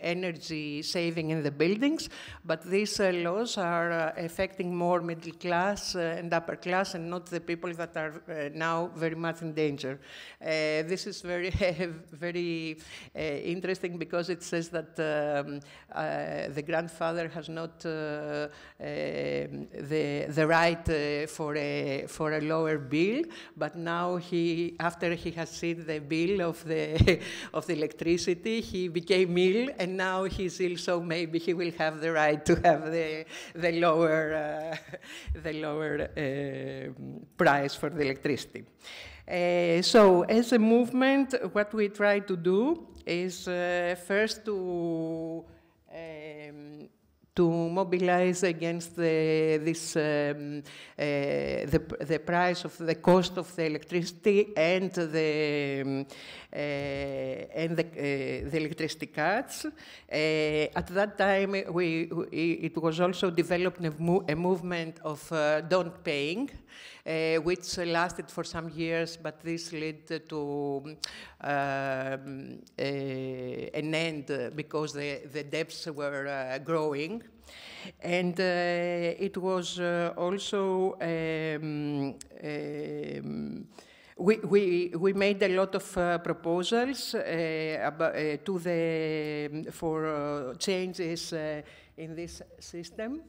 energy saving in the buildings, but these laws are affecting more middle class and upper class and not the people that are now very much in danger. this is very, very interesting because it says that um, the grandfather has not um, the, the right for uh, for a lower bill, but now he, after he has seen the bill of the, of the electricity, he became ill, and now he's ill, so maybe he will have the right to have the, the lower, uh, the lower uh, price for the electricity. Uh, so, as a movement, what we try to do is uh, first to um, to mobilize against the, this, um, uh, the, the price of the cost of the electricity and the, um, uh, and the, uh, the electricity cuts. Uh, at that time, we, we, it was also developed a, mo a movement of uh, don't paying. Uh, which lasted for some years, but this led to um, uh, an end because the, the were uh, growing. And it was also um, um, we, we, we made a lot of uh, proposals uh, about, uh, to the, um, for changes in this system.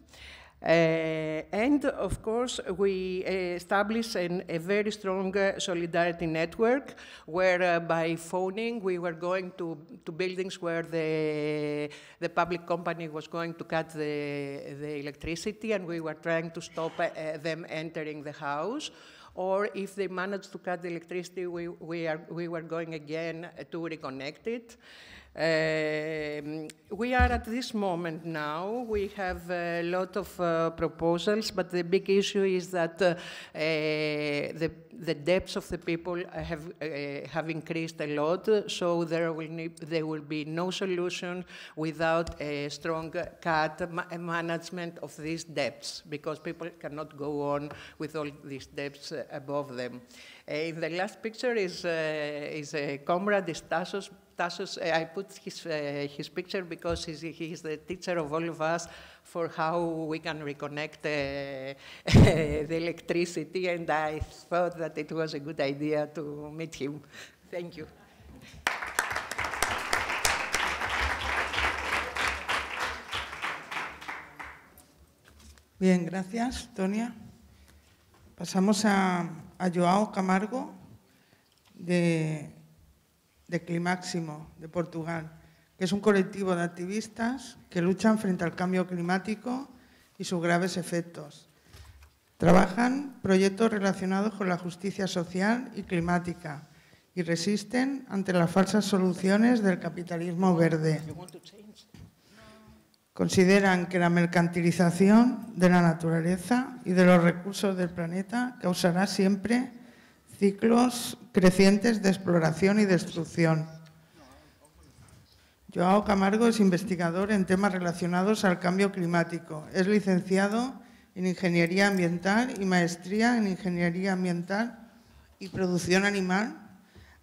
Uh, and of course, we uh, established an, a very strong uh, solidarity network where by phoning we were going to, to buildings where the, the public company was going to cut the, the electricity and we were trying to stop them entering the house or if they managed to cut the electricity, we, we, are, we were going again to reconnect it. Uh, we are at this moment now. We have a lot of uh, proposals, but the big issue is that uh, uh the, the depths of the people have, uh, have increased a lot, so there will, there will be no solution without a strong cut ma management of these depths, because people cannot go on with all these depths above them. Uh, in the last picture is, is a comrade, Stasos. Eh, I put his, eh, his picture because he's, he's the teacher of all of us for how we can reconnect eh, the electricity, and I thought that it was a good idea to meet him. Thank you. Bien, gracias, Tonia. Pasamos a, a Joao Camargo, de de Climáximo de Portugal, que es un colectivo de activistas que luchan frente al cambio climático y sus graves efectos. Trabajan proyectos relacionados con la justicia social y climática y resisten ante las falsas soluciones del capitalismo verde. Consideran que la mercantilización de la naturaleza y de los recursos del planeta causará siempre ciclos crecientes de exploración y destrucción. Joao Camargo es investigador en temas relacionados al cambio climático. Es licenciado en Ingeniería Ambiental y maestría en Ingeniería Ambiental y Producción Animal.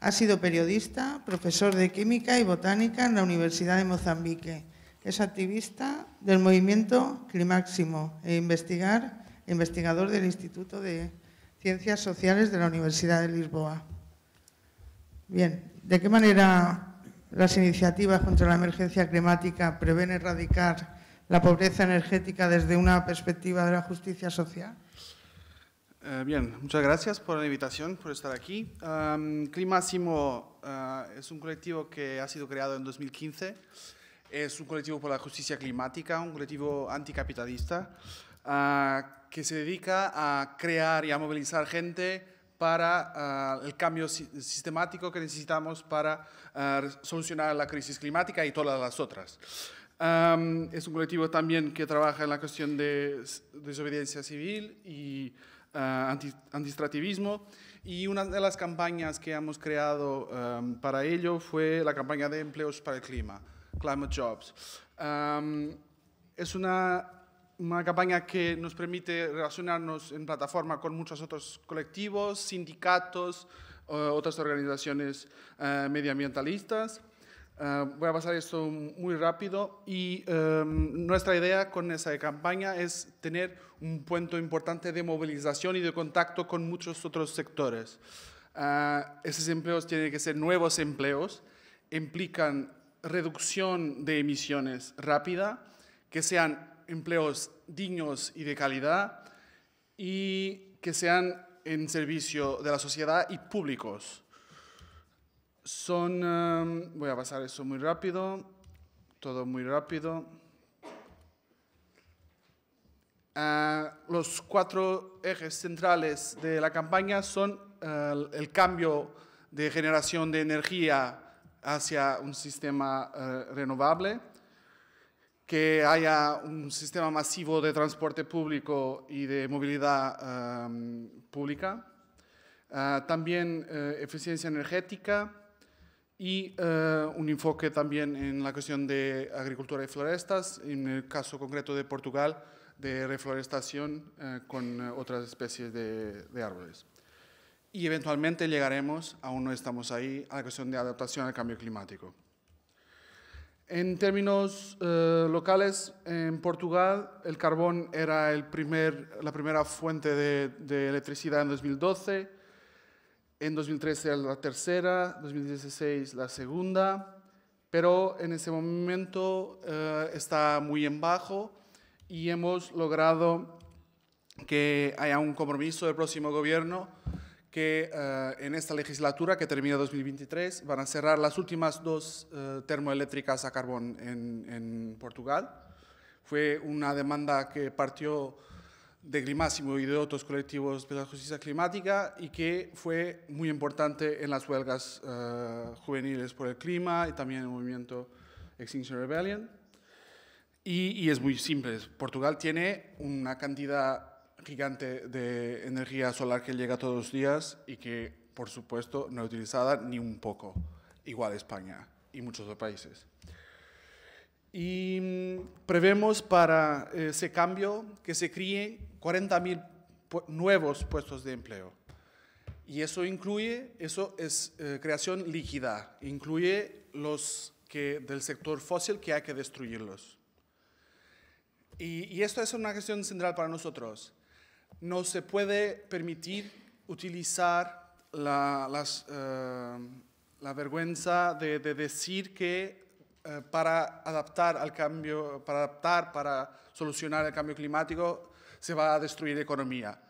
Ha sido periodista, profesor de Química y Botánica en la Universidad de Mozambique. Es activista del movimiento Climáximo e investigar, investigador del Instituto de Ciencias Sociales de la Universidad de Lisboa. Bien, ¿de qué manera las iniciativas contra la emergencia climática prevén erradicar la pobreza energética desde una perspectiva de la justicia social? Eh, bien, muchas gracias por la invitación, por estar aquí. Um, es un colectivo que ha sido creado en 2015. Es un colectivo por la justicia climática, un colectivo anticapitalista que se dedica a crear y a movilizar gente para el cambio sistemático que necesitamos para solucionar la crisis climática y todas las otras. es un colectivo también que trabaja en la cuestión de desobediencia civil y antistrativismo. Y una de las campañas que hemos creado para ello fue la campaña de empleos para el clima, Climate Jobs. es una una campaña que nos permite relacionarnos en plataforma con muchos otros colectivos, sindicatos, eh, otras organizaciones eh, medioambientalistas. Eh, voy a pasar esto muy rápido y em, nuestra idea con esa campaña es tener un punto importante de movilización y de contacto con muchos otros sectores. esos empleos tienen que ser nuevos empleos, implican reducción de emisiones rápida, que sean empleos dignos y de calidad y que sean en servicio de la sociedad y públicos. Son, um, voy a pasar eso muy rápido, todo muy rápido. Ah, los cuatro ejes centrales de la campaña son eh, el cambio de generación de energía hacia un sistema eh, renovable, que haya un sistema masivo de transporte público y de movilidad pública, ah, también eh, eficiencia energética y eh, un enfoque también en la cuestión de agricultura y florestas, en el caso concreto de Portugal, de reforestación eh, con otras especies de árboles. Y eventualmente llegaremos, aún no estamos ahí, a la cuestión de adaptación al cambio climático. En términos eh, locales, en Portugal el carbón era el primer, la primera fuente de, electricidad en 2012, en 2013 la tercera, 2016 la segunda, pero en ese momento eh, está muy en bajo y hemos logrado que haya un compromiso del próximo gobierno que eh, en esta legislatura que termina 2023 van a cerrar las últimas dos eh, termoeléctricas a carbón en, Portugal. Fue una demanda que partió de Climáximo y de otros colectivos de la justicia climática y que fue muy importante en las huelgas eh, juveniles por el clima y también en el movimiento Extinction Rebellion. Y, y es muy simple, Portugal tiene una cantidad gigante de energía solar que llega todos los días y que, por supuesto, no es utilizada ni un poco, igual España y muchos otros países. Y mm, prevemos para eh, ese cambio que se críen 40.000 nuevos puestos de empleo. Y eso incluye, eso es eh, creación líquida, incluye los que del sector fósil que hay que destruirlos. Y, y, esto es una cuestión central para nosotros no se puede permitir utilizar la, eh, vergüenza de, decir que eh, para adaptar al cambio, para adaptar, para solucionar el cambio climático, se va a destruir la economía.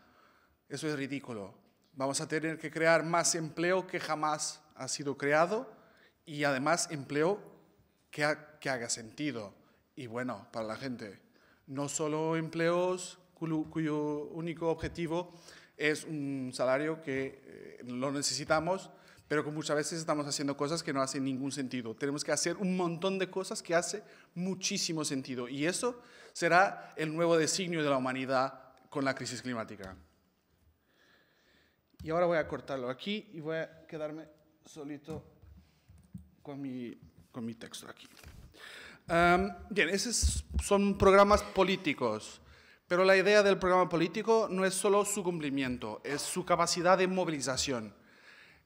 Eso es ridículo. Vamos a tener que crear más empleo que jamás ha sido creado y además empleo que haga sentido y bueno para la gente. No solo empleos cuyo, único objetivo es un salario que eh, lo necesitamos, pero que muchas veces estamos haciendo cosas que no hacen ningún sentido. Tenemos que hacer un montón de cosas que hace muchísimo sentido y eso será el nuevo designio de la humanidad con la crisis climática. Y ahora voy a cortarlo aquí y voy a quedarme solito con mi, con mi texto aquí. bien, esos son programas políticos. Pero la idea del programa político no es solo su cumplimiento, es su capacidad de movilización.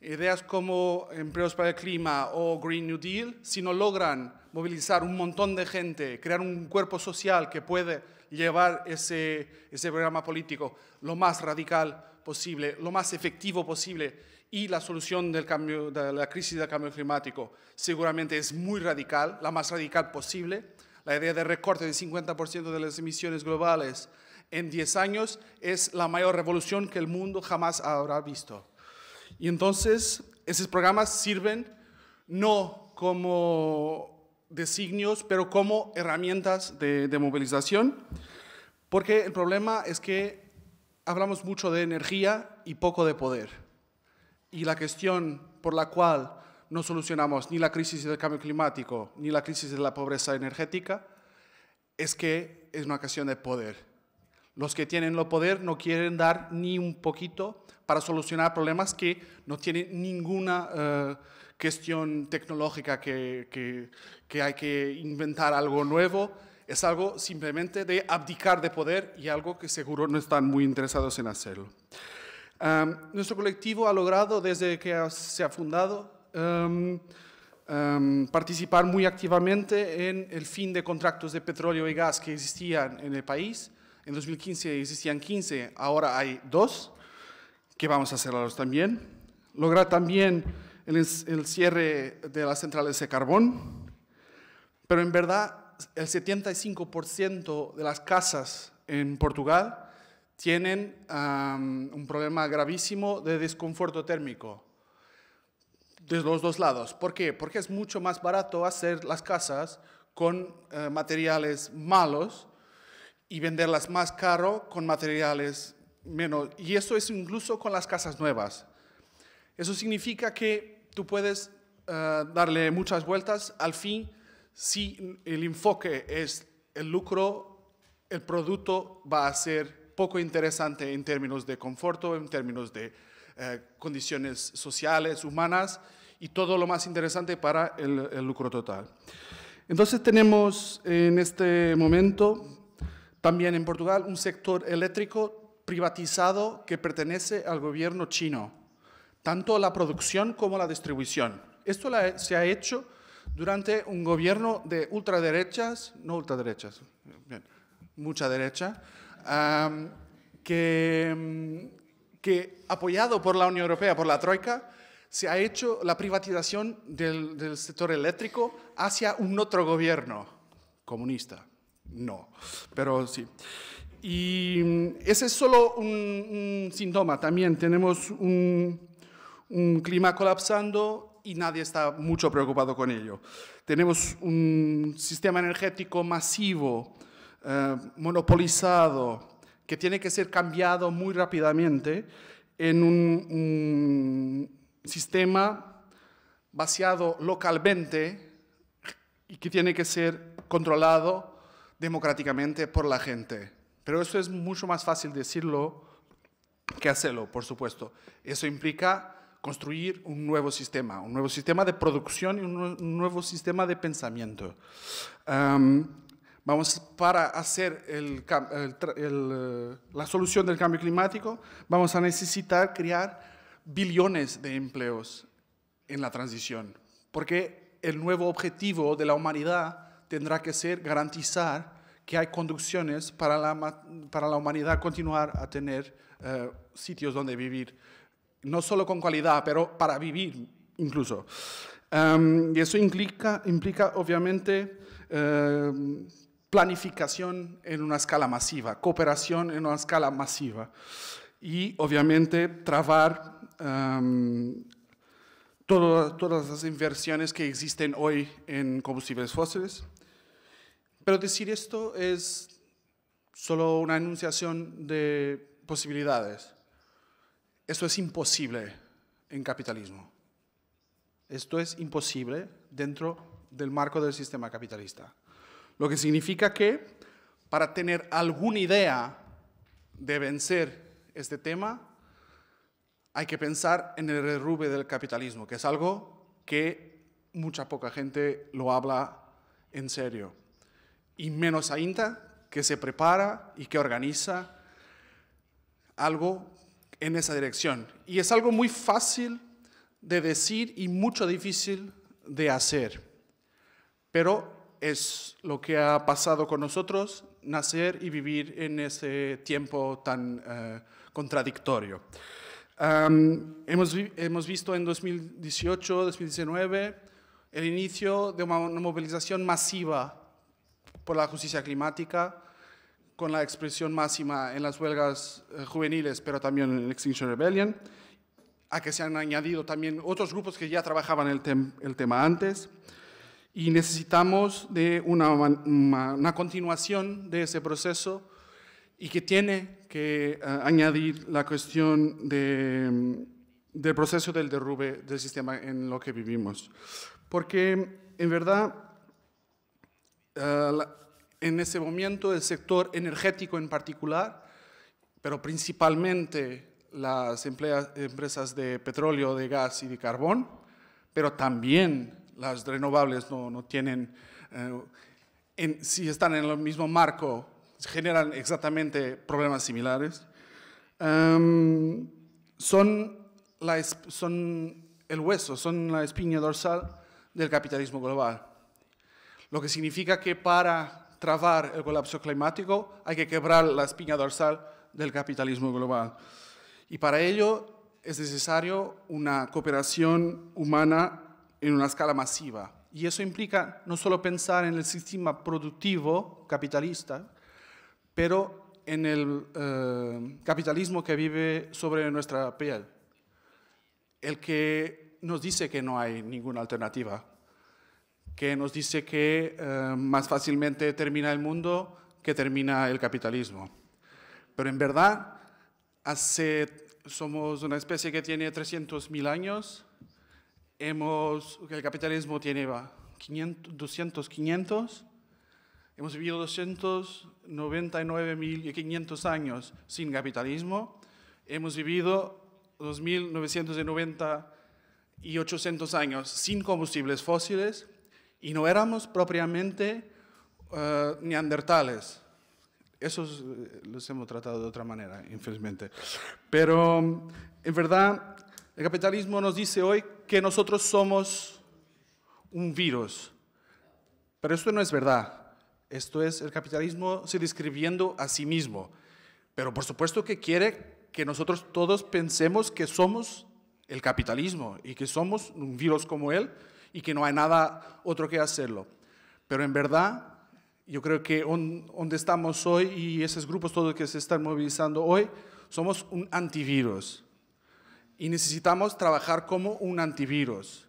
Ideas como empleos para el clima o Green New Deal, si no logran movilizar un montón de gente, crear un cuerpo social que puede llevar ese, programa político lo más radical posible, lo más efectivo posible y la solución del cambio, de la crisis del cambio climático seguramente es muy radical, la más radical posible, la idea de recorte del 50% de las emisiones globales en 10 años es la mayor revolución que el mundo jamás habrá visto. Y entonces, esos programas sirven no como designios, pero como herramientas de, de movilización, porque el problema es que hablamos mucho de energía y poco de poder. Y la cuestión por la cual no solucionamos ni la crisis del cambio climático ni la crisis de la pobreza energética, es que es una cuestión de poder. Los que tienen el poder no quieren dar ni un poquito para solucionar problemas que no tienen ninguna eh, cuestión tecnológica que, hay que inventar algo nuevo. Es algo simplemente de abdicar de poder y algo que seguro no están muy interesados en hacerlo. nuestro colectivo ha logrado desde que se ha fundado Em, em, participar muy activamente en el fin de contratos de petróleo y gas que existían en el país. En 2015 existían 15, ahora hay dos, que vamos a hacerlos también. Lograr también el, cierre de las centrales de carbón, pero en verdad el 75% de las casas en Portugal tienen em, un problema gravísimo de desconforto térmico de los dos lados. ¿Por qué? Porque es mucho más barato hacer las casas con eh, materiales malos y venderlas más caro con materiales menos. Y eso es incluso con las casas nuevas. Eso significa que tú puedes eh, darle muchas vueltas al fin si el enfoque es el lucro, el producto va a ser poco interesante en términos de conforto, en términos de eh, condiciones sociales, humanas y todo lo más interesante para el, lucro total. Entonces tenemos en este momento también en Portugal un sector eléctrico privatizado que pertenece al gobierno chino, tanto la producción como la distribución. Esto se ha hecho durante un gobierno de ultraderechas, no ultraderechas, mucha derecha, que, mm, que apoyado por la Unión Europea, por la Troika, se ha hecho la privatización del, sector eléctrico hacia un otro gobierno comunista. No, pero sí. Y mm, ese es solo un, síntoma. También tenemos un, clima colapsando y nadie está mucho preocupado con ello. Tenemos un sistema energético masivo, eh, monopolizado, que tiene que ser cambiado muy rápidamente en un, sistema vaciado localmente y que tiene que ser controlado democráticamente por la gente. Pero eso es mucho más fácil decirlo que hacerlo, por supuesto. Eso implica construir un nuevo sistema, un nuevo sistema de producción y un nuevo sistema de pensamiento. Vamos para hacer el, eh, la solución del cambio climático, vamos a necesitar crear billones de empleos en la transición, porque el nuevo objetivo de la humanidad tendrá que ser garantizar que hay conducciones para la, para la humanidad continuar a tener eh, sitios donde vivir, no solo con calidad, pero para vivir incluso. Em, y eso implica, implica obviamente, em, planificación en una escala masiva, cooperación en una escala masiva y obviamente trabar em, todas las inversiones que existen hoy en combustibles fósiles. Pero decir esto es solo una enunciación de posibilidades. Esto es imposible en capitalismo. Esto es imposible dentro del marco del sistema capitalista. Lo que significa que para tener alguna idea de vencer este tema, hay que pensar en el derrube del capitalismo, que es algo que mucha poca gente lo habla en serio. Y menos a que se prepara y que organiza algo en esa dirección. Y es algo muy fácil de decir y mucho difícil de hacer. Pero es lo que ha pasado con nosotros, nacer y vivir en ese tiempo tan eh, contradictorio. hemos, visto en 2018, 2019, el inicio de una, movilización masiva por la justicia climática, con la expresión máxima en las huelgas eh, juveniles, pero también en Extinction Rebellion, a que se han añadido también otros grupos que ya trabajaban el tema antes y necesitamos de una, continuación de ese proceso y que tiene que eh, añadir la cuestión mm, del proceso del derrube del sistema en lo que vivimos. Porque en verdad, eh, en ese momento el sector energético en particular, pero principalmente las empresas de petróleo, de gas y de carbón, pero también las renovables no, tienen, eh, si están en el mismo marco, generan exactamente problemas similares. Em, son, la, son el hueso, son la espina dorsal del capitalismo global. Lo que significa que para trabar el colapso climático hay que quebrar la espina dorsal del capitalismo global. Y para ello es necesario una cooperación humana en una escala masiva. Y eso implica no solo pensar en el sistema productivo capitalista, pero en el eh, capitalismo que vive sobre nuestra piel, el que nos dice que no hay ninguna alternativa, que nos dice que eh, más fácilmente termina el mundo que termina el capitalismo. Pero en verdad, hace, somos una especie que tiene 300.000 años hemos, el capitalismo tiene 500, 200, 500, hemos vivido 299.500 años sin capitalismo, hemos vivido 2.990 y 800 años sin combustibles fósiles y no éramos propiamente eh, neandertales. Esos eh, los hemos tratado de otra manera, infelizmente. Pero en verdad, el capitalismo nos dice hoy que nosotros somos un virus. Pero esto no es verdad. Esto es el capitalismo se describiendo a sí mismo. Pero por supuesto que quiere que nosotros todos pensemos que somos el capitalismo y que somos un virus como él y que no hay nada otro que hacerlo. Pero en verdad, yo creo que donde estamos hoy y esos grupos todos que se están movilizando hoy, somos un antivirus y necesitamos trabajar como un antivirus.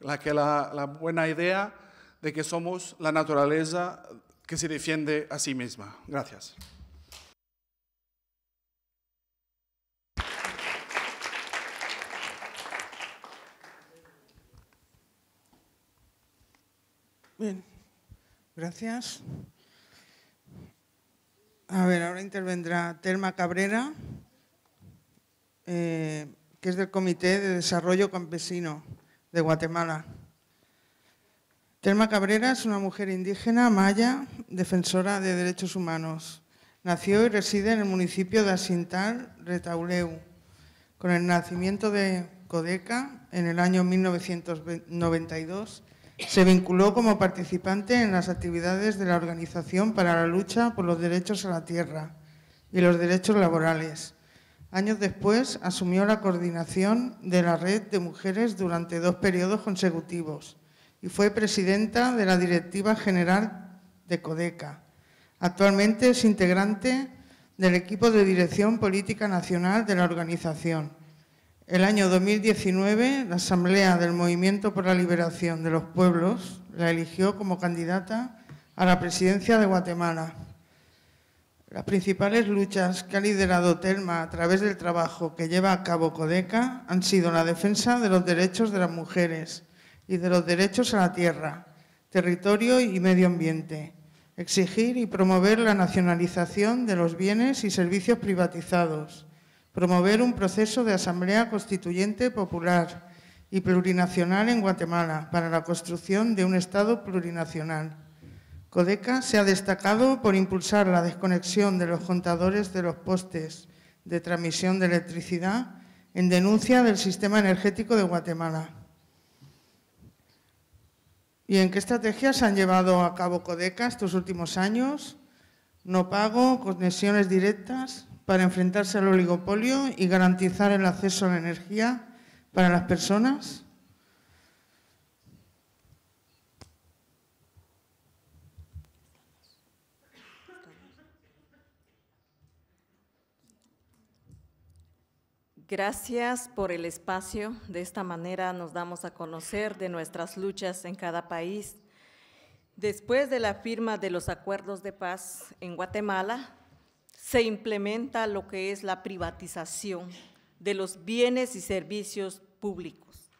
La, que la, buena idea de que somos la naturaleza que se defiende a sí misma. Gracias. Bien, gracias. A ver, ahora intervendrá Terma Cabrera. Eh, que es del Comité de Desarrollo Campesino de Guatemala. Telma Cabrera es una mujer indígena maya, defensora de derechos humanos. Nació y reside en el municipio de Asintal, Retauleu. Con el nacimiento de Codeca, en el año 1992, se vinculó como participante en las actividades de la Organización para la Lucha por los Derechos a la Tierra y los Derechos Laborales, Años después asumió la coordinación de la Red de Mujeres durante dos periodos consecutivos y fue presidenta de la Directiva General de Codeca. Actualmente es integrante del equipo de Dirección Política Nacional de la organización. El año 2019, la Asamblea del Movimiento por la Liberación de los Pueblos la eligió como candidata a la presidencia de Guatemala. Las principales luchas que ha liderado Telma a través del trabajo que lleva a cabo Codeca han sido la defensa de los derechos de las mujeres y de los derechos a la tierra, territorio y medio ambiente, exigir y promover la nacionalización de los bienes y servicios privatizados, promover un proceso de asamblea constituyente popular y plurinacional en Guatemala para la construcción de un Estado plurinacional Codeca se ha destacado por impulsar la desconexión de los contadores de los postes de transmisión de electricidad en denuncia del sistema energético de Guatemala. ¿Y en qué estrategias han llevado a cabo Codeca estos últimos años? No pago, conexiones directas para enfrentarse al oligopolio y garantizar el acceso a la energía para las personas. Gracias por el espacio. De esta manera nos damos a conocer de nuestras luchas en cada país. Después de la firma de los acuerdos de paz en Guatemala, se implementa lo que es la privatización de los bienes y servicios públicos.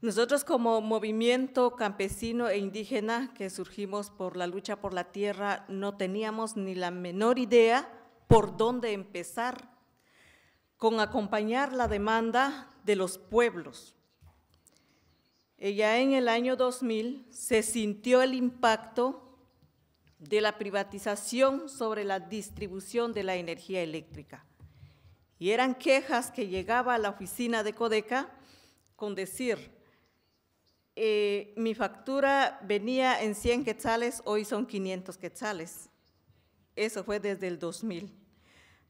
Nosotros como movimiento campesino e indígena que surgimos por la lucha por la tierra, no teníamos ni la menor idea por dónde empezar con acompañar la demanda de los pueblos. Ella en el año 2000 se sintió el impacto de la privatización sobre la distribución de la energía eléctrica. Y eran quejas que llegaba a la oficina de Codeca con decir, eh, mi factura venía en 100 quetzales, hoy son 500 quetzales. Eso fue desde el 2000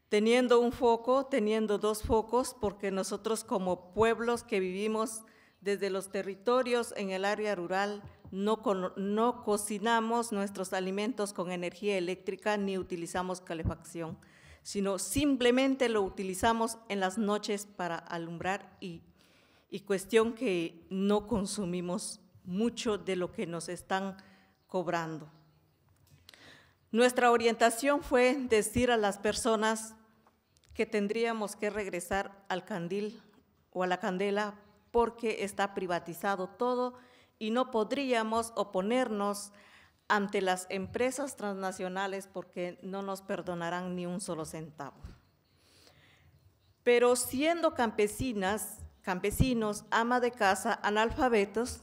teniendo un foco, teniendo dos focos, porque nosotros como pueblos que vivimos desde los territorios en el área rural, no, cocinamos nuestros alimentos con energía eléctrica ni utilizamos calefacción, sino simplemente lo utilizamos en las noches para alumbrar y cuestión que no consumimos mucho de lo que nos están cobrando. Nuestra orientación fue decir a las personas que tendríamos que regresar al candil o a la candela porque está privatizado todo y no podríamos oponernos ante las empresas transnacionales porque no nos perdonarán ni un solo centavo. Pero siendo campesinas, campesinos, ama de casa, analfabetos,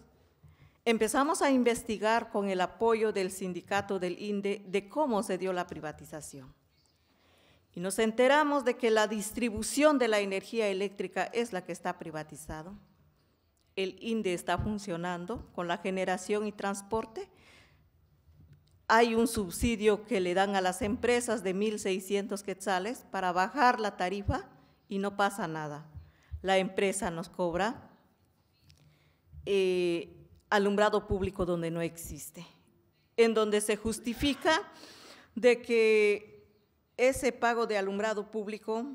Empezamos a investigar con el apoyo del sindicato del INDE de cómo se dio la privatización. Y nos enteramos de que la distribución de la energía eléctrica es la que está privatizado. El INDE está funcionando con la generación y transporte. Hay un subsidio que le dan a las empresas de 1.600 quetzales para bajar la tarifa y no pasa nada. La empresa nos cobra eh, alumbrado público donde no existe, en donde se justifica de que ese pago de alumbrado público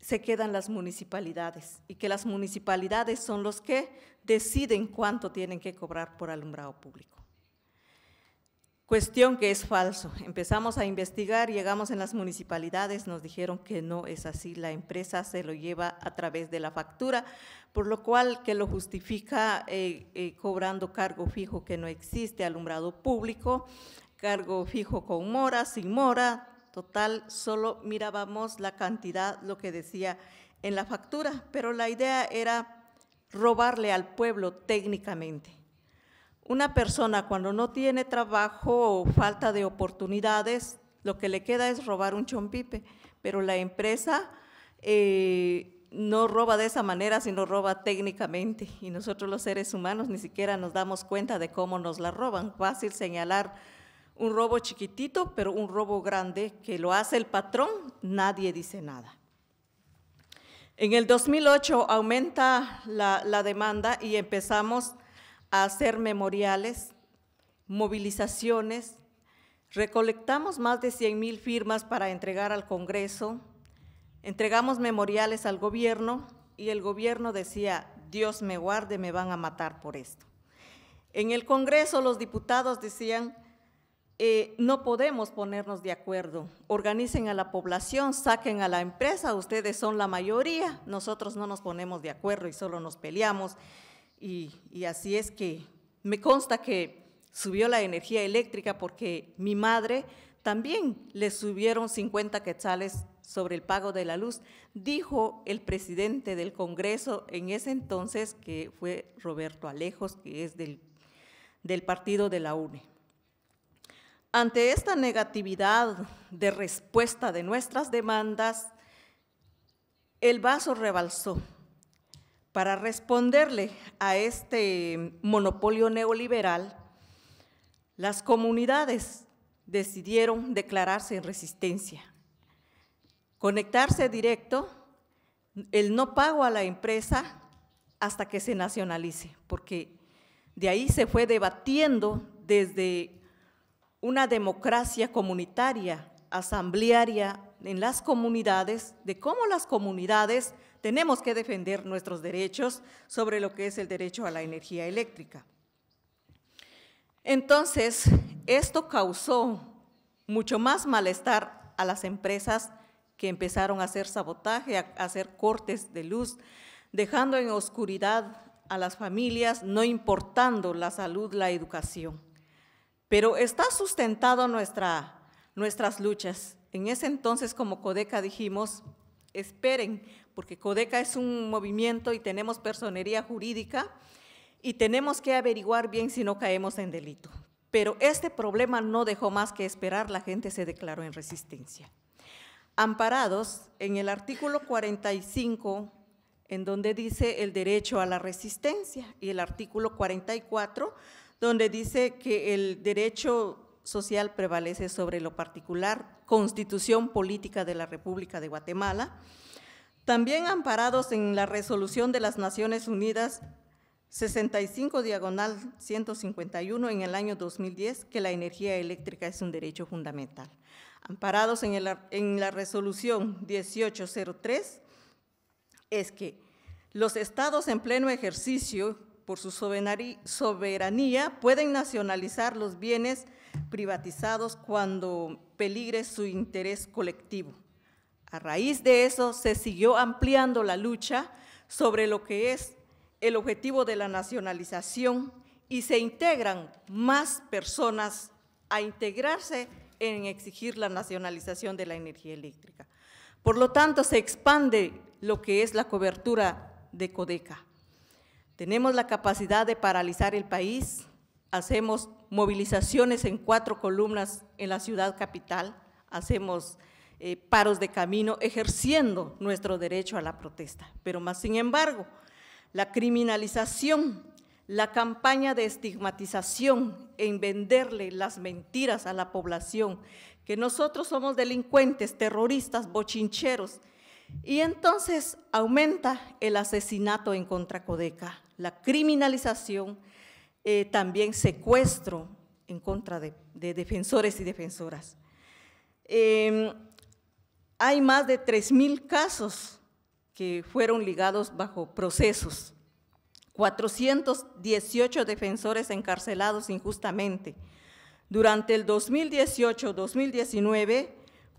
se quedan las municipalidades y que las municipalidades son los que deciden cuánto tienen que cobrar por alumbrado público. Cuestión que es falso. Empezamos a investigar, llegamos en las municipalidades, nos dijeron que no es así, la empresa se lo lleva a través de la factura por lo cual que lo justifica eh, eh, cobrando cargo fijo que no existe, alumbrado público, cargo fijo con mora, sin mora, total, solo mirábamos la cantidad, lo que decía en la factura, pero la idea era robarle al pueblo técnicamente. Una persona cuando no tiene trabajo o falta de oportunidades, lo que le queda es robar un chompipe, pero la empresa eh, no roba de esa manera, sino roba técnicamente. Y nosotros los seres humanos ni siquiera nos damos cuenta de cómo nos la roban. Fácil señalar un robo chiquitito, pero un robo grande que lo hace el patrón, nadie dice nada. En el 2008 aumenta la, demanda y empezamos a hacer memoriales, movilizaciones. Recolectamos más de 100 mil firmas para entregar al Congreso Entregamos memoriales al gobierno y el gobierno decía, Dios me guarde, me van a matar por esto. En el Congreso los diputados decían, eh, no podemos ponernos de acuerdo, organicen a la población, saquen a la empresa, ustedes son la mayoría, nosotros no nos ponemos de acuerdo y solo nos peleamos. Y, y así es que me consta que subió la energía eléctrica porque mi madre también le subieron 50 quetzales sobre el pago de la luz, dijo el presidente del Congreso en ese entonces, que fue Roberto Alejos, que es del, partido de la UNE. Ante esta negatividad de respuesta de nuestras demandas, el vaso rebalsó. Para responderle a este monopolio neoliberal, las comunidades decidieron declararse en resistencia Conectarse directo, el no pago a la empresa hasta que se nacionalice, porque de ahí se fue debatiendo desde una democracia comunitaria, asamblearia en las comunidades, de cómo las comunidades tenemos que defender nuestros derechos sobre lo que es el derecho a la energía eléctrica. Entonces, esto causó mucho más malestar a las empresas que empezaron a hacer sabotaje, a hacer cortes de luz, dejando en oscuridad a las familias, no importando la salud, la educación. Pero está sustentado nuestra, nuestras luchas. En ese entonces, como Codeca dijimos, esperen, porque Codeca es un movimiento y tenemos personería jurídica y tenemos que averiguar bien si no caemos en delito. Pero este problema no dejó más que esperar, la gente se declaró en resistencia amparados en el artículo 45, en donde dice el derecho a la resistencia, y el artículo 44, donde dice que el derecho social prevalece sobre lo particular, Constitución Política de la República de Guatemala, también amparados en la resolución de las Naciones Unidas 65 diagonal 151 en el año 2010, que la energía eléctrica es un derecho fundamental amparados en, la resolución 1803, es que los estados en pleno ejercicio por su soberanía pueden nacionalizar los bienes privatizados cuando peligre su interés colectivo. A raíz de eso se siguió ampliando la lucha sobre lo que es el objetivo de la nacionalización y se integran más personas a integrarse en exigir la nacionalización de la energía eléctrica. Por lo tanto, se expande lo que es la cobertura de CODECA. Tenemos la capacidad de paralizar el país, hacemos movilizaciones en cuatro columnas en la ciudad capital, hacemos eh, paros de camino, ejerciendo nuestro derecho a la protesta. Pero más sin embargo, la criminalización la campaña de estigmatización en venderle las mentiras a la población, que nosotros somos delincuentes, terroristas, bochincheros. Y entonces aumenta el asesinato en contra Codeca, la criminalización, eh, también secuestro en contra de, defensores y defensoras. Em, hay más de 3.000 casos que fueron ligados bajo procesos 418 defensores encarcelados injustamente. Durante el 2018-2019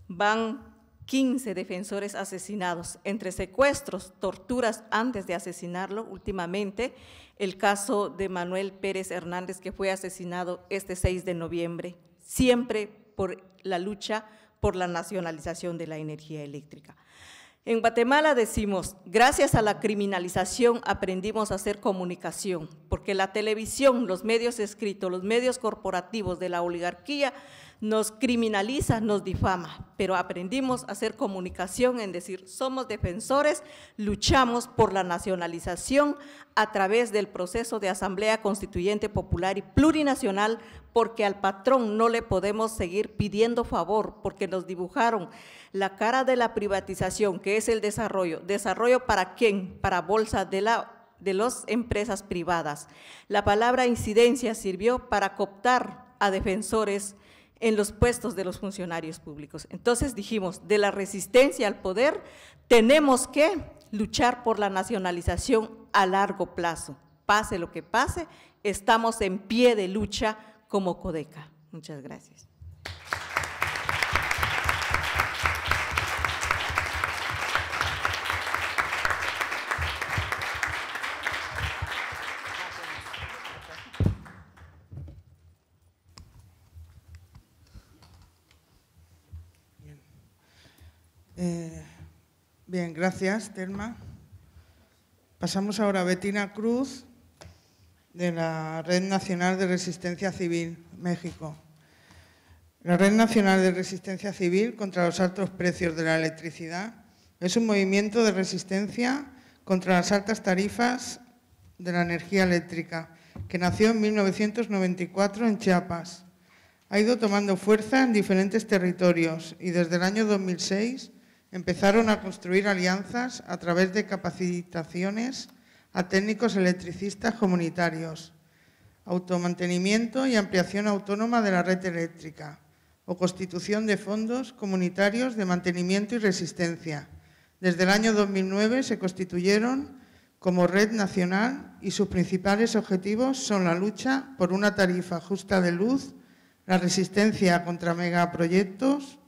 van 15 defensores asesinados, entre secuestros, torturas antes de asesinarlo, últimamente el caso de Manuel Pérez Hernández que fue asesinado este 6 de noviembre, siempre por la lucha por la nacionalización de la energía eléctrica. En Guatemala decimos, gracias a la criminalización aprendimos a hacer comunicación, porque la televisión, los medios escritos, los medios corporativos de la oligarquía nos criminaliza, nos difama, pero aprendimos a hacer comunicación en decir, somos defensores, luchamos por la nacionalización a través del proceso de Asamblea Constituyente Popular y Plurinacional, porque al patrón no le podemos seguir pidiendo favor, porque nos dibujaron la cara de la privatización, que es el desarrollo. ¿Desarrollo para quién? Para bolsa de la de las empresas privadas. La palabra incidencia sirvió para cooptar a defensores en los puestos de los funcionarios públicos. Entonces dijimos, de la resistencia al poder tenemos que luchar por la nacionalización a largo plazo. Pase lo que pase, estamos en pie de lucha como CODECA. Muchas gracias. Bien, gracias, Telma. Pasamos ahora a Betina Cruz, de la Red Nacional de Resistencia Civil, México. La Red Nacional de Resistencia Civil contra los altos precios de la electricidad es un movimiento de resistencia contra las altas tarifas de la energía eléctrica, que nació en 1994 en Chiapas. Ha ido tomando fuerza en diferentes territorios y desde el año 2006 Empezaron a construir alianzas a través de capacitaciones a técnicos electricistas comunitarios, automantenimiento y ampliación autónoma de la red eléctrica o constitución de fondos comunitarios de mantenimiento y resistencia. Desde el año 2009 se constituyeron como red nacional y sus principales objetivos son la lucha por una tarifa justa de luz, la resistencia contra megaproyectos,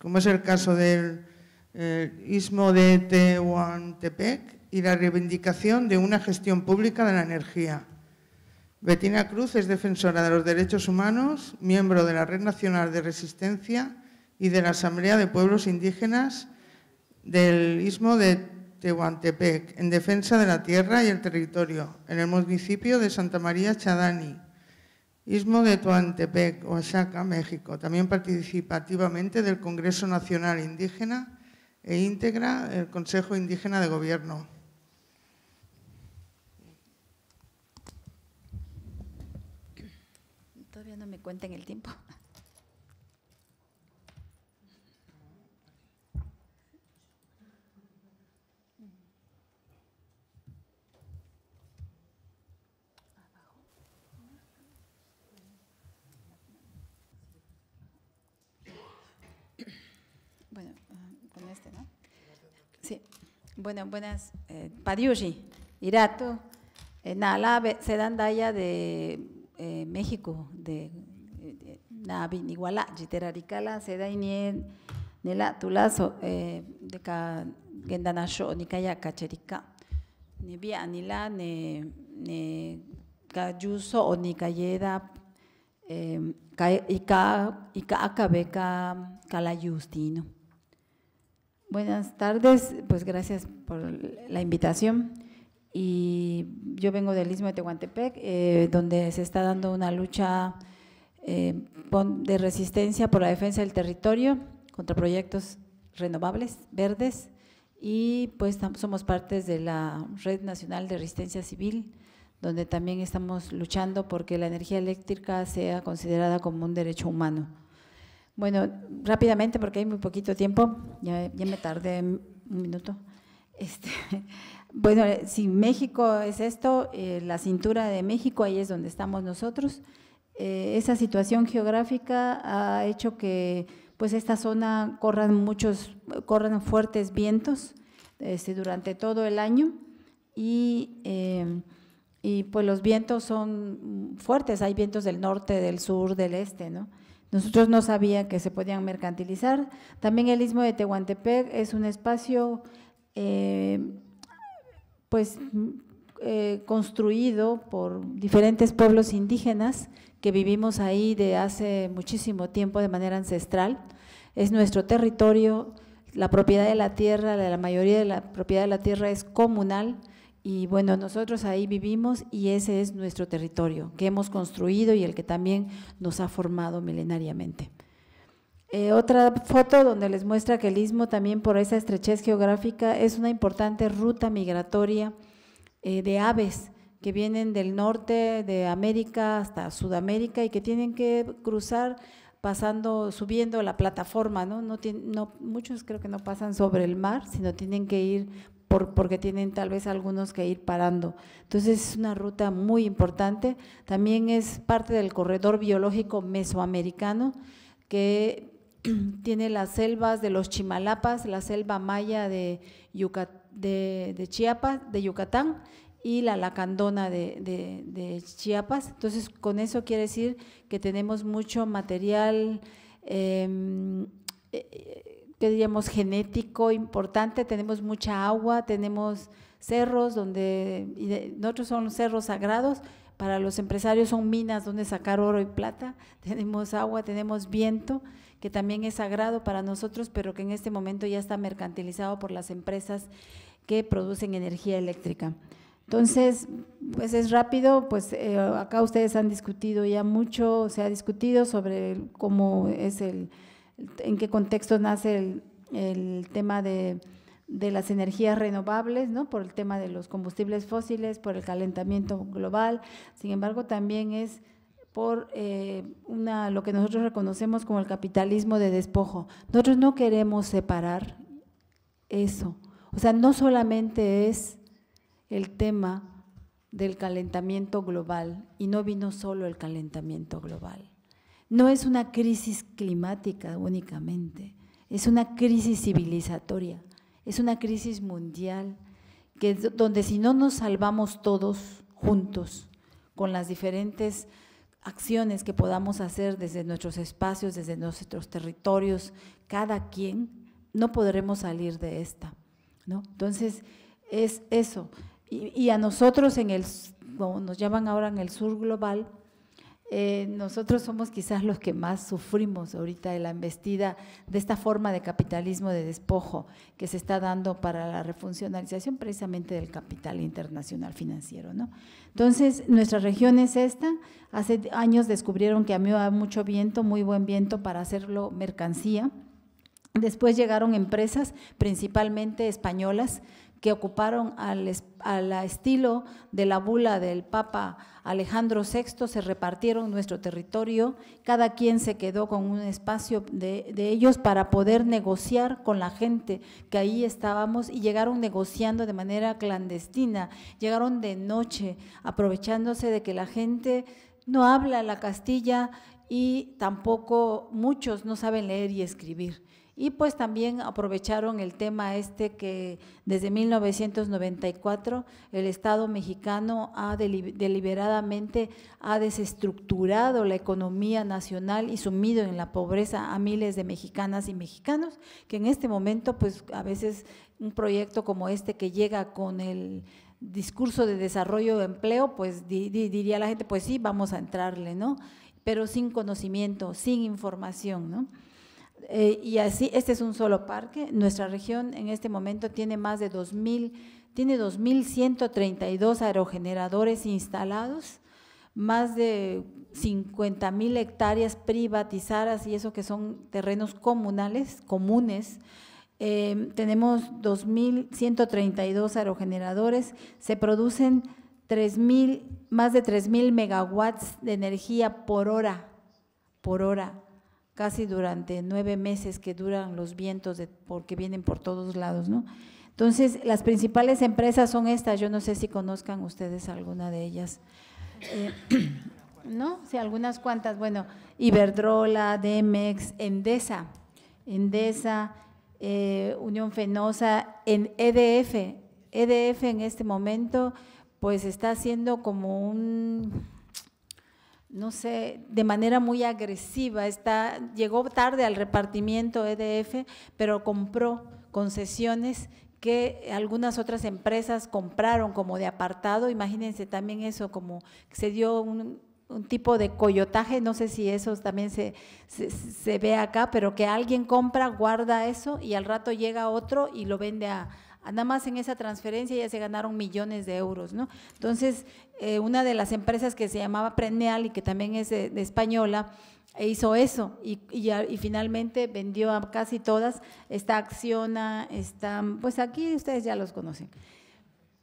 como es el caso del el istmo de Tehuantepec y la reivindicación de una gestión pública de la energía. Bettina Cruz es defensora de los derechos humanos, miembro de la Red Nacional de Resistencia y de la Asamblea de Pueblos Indígenas del Istmo de Tehuantepec, en defensa de la tierra y el territorio, en el municipio de Santa María Chadani, Istmo de Tehuantepec, Oaxaca, México. También participativamente del Congreso Nacional Indígena e integra el Consejo Indígena de Gobierno. Todavía no me cuentan el tiempo. Bueno, buenas. Eh, Padiushi, Irato, eh, Nala, Nala, Sedandaya de eh, México, de eh, Nabi, Iguala, Yiteraricala, Sedainien, Nela, Tulazo, de Gendanasho, Nicaya, Cacherica, nibia, Nila, Ne, Ne, Cayuso, o Nicayeda, Ica, Calayustino. Buenas tardes, pues gracias por la invitación. Y yo vengo del Istmo de Tehuantepec, eh, donde se está dando una lucha eh, de resistencia por la defensa del territorio contra proyectos renovables, verdes, y pues somos parte de la Red Nacional de Resistencia Civil, donde también estamos luchando porque la energía eléctrica sea considerada como un derecho humano. Bueno, rápidamente, porque hay muy poquito tiempo, ya, me tardé un minuto. Este, bueno, eh, si México es esto, eh, la cintura de México, ahí es donde estamos nosotros. Eh, esa situación geográfica ha hecho que pues esta zona corran muchos, corran fuertes vientos este, durante todo el año y, y pues los vientos son fuertes, hay vientos del norte, del sur, del este, ¿no? Nosotros no sabíamos que se podían mercantilizar. También el istmo de Tehuantepec es un espacio, eh, pues, eh, construido por diferentes pueblos indígenas que vivimos ahí de hace muchísimo tiempo de manera ancestral. Es nuestro territorio, la propiedad de la tierra, la mayoría de la propiedad de la tierra es comunal. Y bueno, nosotros ahí vivimos y ese es nuestro territorio que hemos construido y el que también nos ha formado milenariamente. Eh, otra foto donde les muestra que el istmo también por esa estrechez geográfica es una importante ruta migratoria eh, de aves que vienen del norte de América hasta Sudamérica y que tienen que cruzar pasando, subiendo la plataforma, ¿no? no muchos creo que no pasan sobre el mar, sino tienen que ir porque tienen tal vez algunos que ir parando. Entonces es una ruta muy importante. También es parte del corredor biológico mesoamericano que tiene las selvas de los Chimalapas, la selva maya de, Chiapas, de Yucatán y la lacandona de, Chiapas. Entonces, con eso quiere decir que tenemos mucho material em, eh, que diríamos, genético importante. Tenemos mucha agua, tenemos cerros donde, nosotros son cerros sagrados, para los empresarios son minas donde sacar oro y plata, tenemos agua, tenemos viento, que también es sagrado para nosotros, pero que en este momento ya está mercantilizado por las empresas que producen energía eléctrica. Entonces, pues es rápido, pues eh, acá ustedes han discutido ya mucho, se ha discutido sobre cómo es el, en qué contexto nace el, tema de, las energías renovables, por el tema de los combustibles fósiles, por el calentamiento global. Sin embargo, también es por eh, lo que nosotros reconocemos como el capitalismo de despojo. Nosotros no queremos separar eso. O sea, no solamente es el tema del calentamiento global, y no vino solo el calentamiento global no es una crisis climática únicamente, es una crisis civilizatoria, es una crisis mundial, que, donde si no nos salvamos todos juntos, con las diferentes acciones que podamos hacer desde nuestros espacios, desde nuestros territorios, cada quien, no podremos salir de esta. ¿no? Entonces, es eso. Y, a nosotros en el, como nos llaman ahora en el sur global, eh, nosotros somos quizás los que más sufrimos ahorita de la embestida de esta forma de capitalismo de despojo que se está dando para la refuncionalización precisamente del capital internacional financiero. ¿no? Entonces, nuestra región es esta. Hace años descubrieron que a mí había mucho viento, muy buen viento para hacerlo mercancía. Después llegaron empresas, principalmente españolas, que ocuparon al, estilo de la bula del Papa Alejandro VI, se repartieron nuestro territorio, cada quien se quedó con un espacio de, de, ellos para poder negociar con la gente que ahí estábamos y llegaron negociando de manera clandestina, llegaron de noche, aprovechándose de que la gente no habla la Castilla y tampoco muchos no saben leer y escribir. Y pues también aprovecharon el tema este que desde 1994 el Estado mexicano ha deliberadamente ha desestructurado la economía nacional y sumido en la pobreza a miles de mexicanas y mexicanos, que en este momento pues a veces un proyecto como este que llega con el discurso de desarrollo de empleo, pues diría la gente, pues sí, vamos a entrarle, ¿no? Pero sin conocimiento, sin información, ¿no? Eh, y así, este es un solo parque. Nuestra región en este momento tiene más de 2.000, tiene 2.132 aerogeneradores instalados, más de 50.000 hectáreas privatizadas y eso que son terrenos comunales, comunes. Eh, tenemos 2.132 aerogeneradores, se producen más de 3.000 megawatts de energía por hora, por hora casi durante nueve meses que duran los vientos porque vienen por todos lados, ¿no? Entonces, las principales empresas son estas, yo no sé si conozcan ustedes alguna de ellas. Eh, ¿No? Sí, algunas cuantas, bueno, Iberdrola, Demex, Endesa, Endesa, eh, Unión Fenosa, en EDF. EDF en este momento pues está haciendo como un no sé, de manera muy agresiva. Está, llegó tarde al repartimiento EDF, pero compró concesiones que algunas otras empresas compraron como de apartado. Imagínense también eso, como se dio un, tipo de coyotaje, no sé si eso también se, se, ve acá, pero que alguien compra, guarda eso y al rato llega otro y lo vende a, Nada más en esa transferencia ya se ganaron millones de euros, ¿no? Entonces, eh, una de las empresas que se llamaba Preneal y que también es de, española, hizo eso y, finalmente vendió a casi todas. Está Acciona, está, pues aquí ustedes ya los conocen.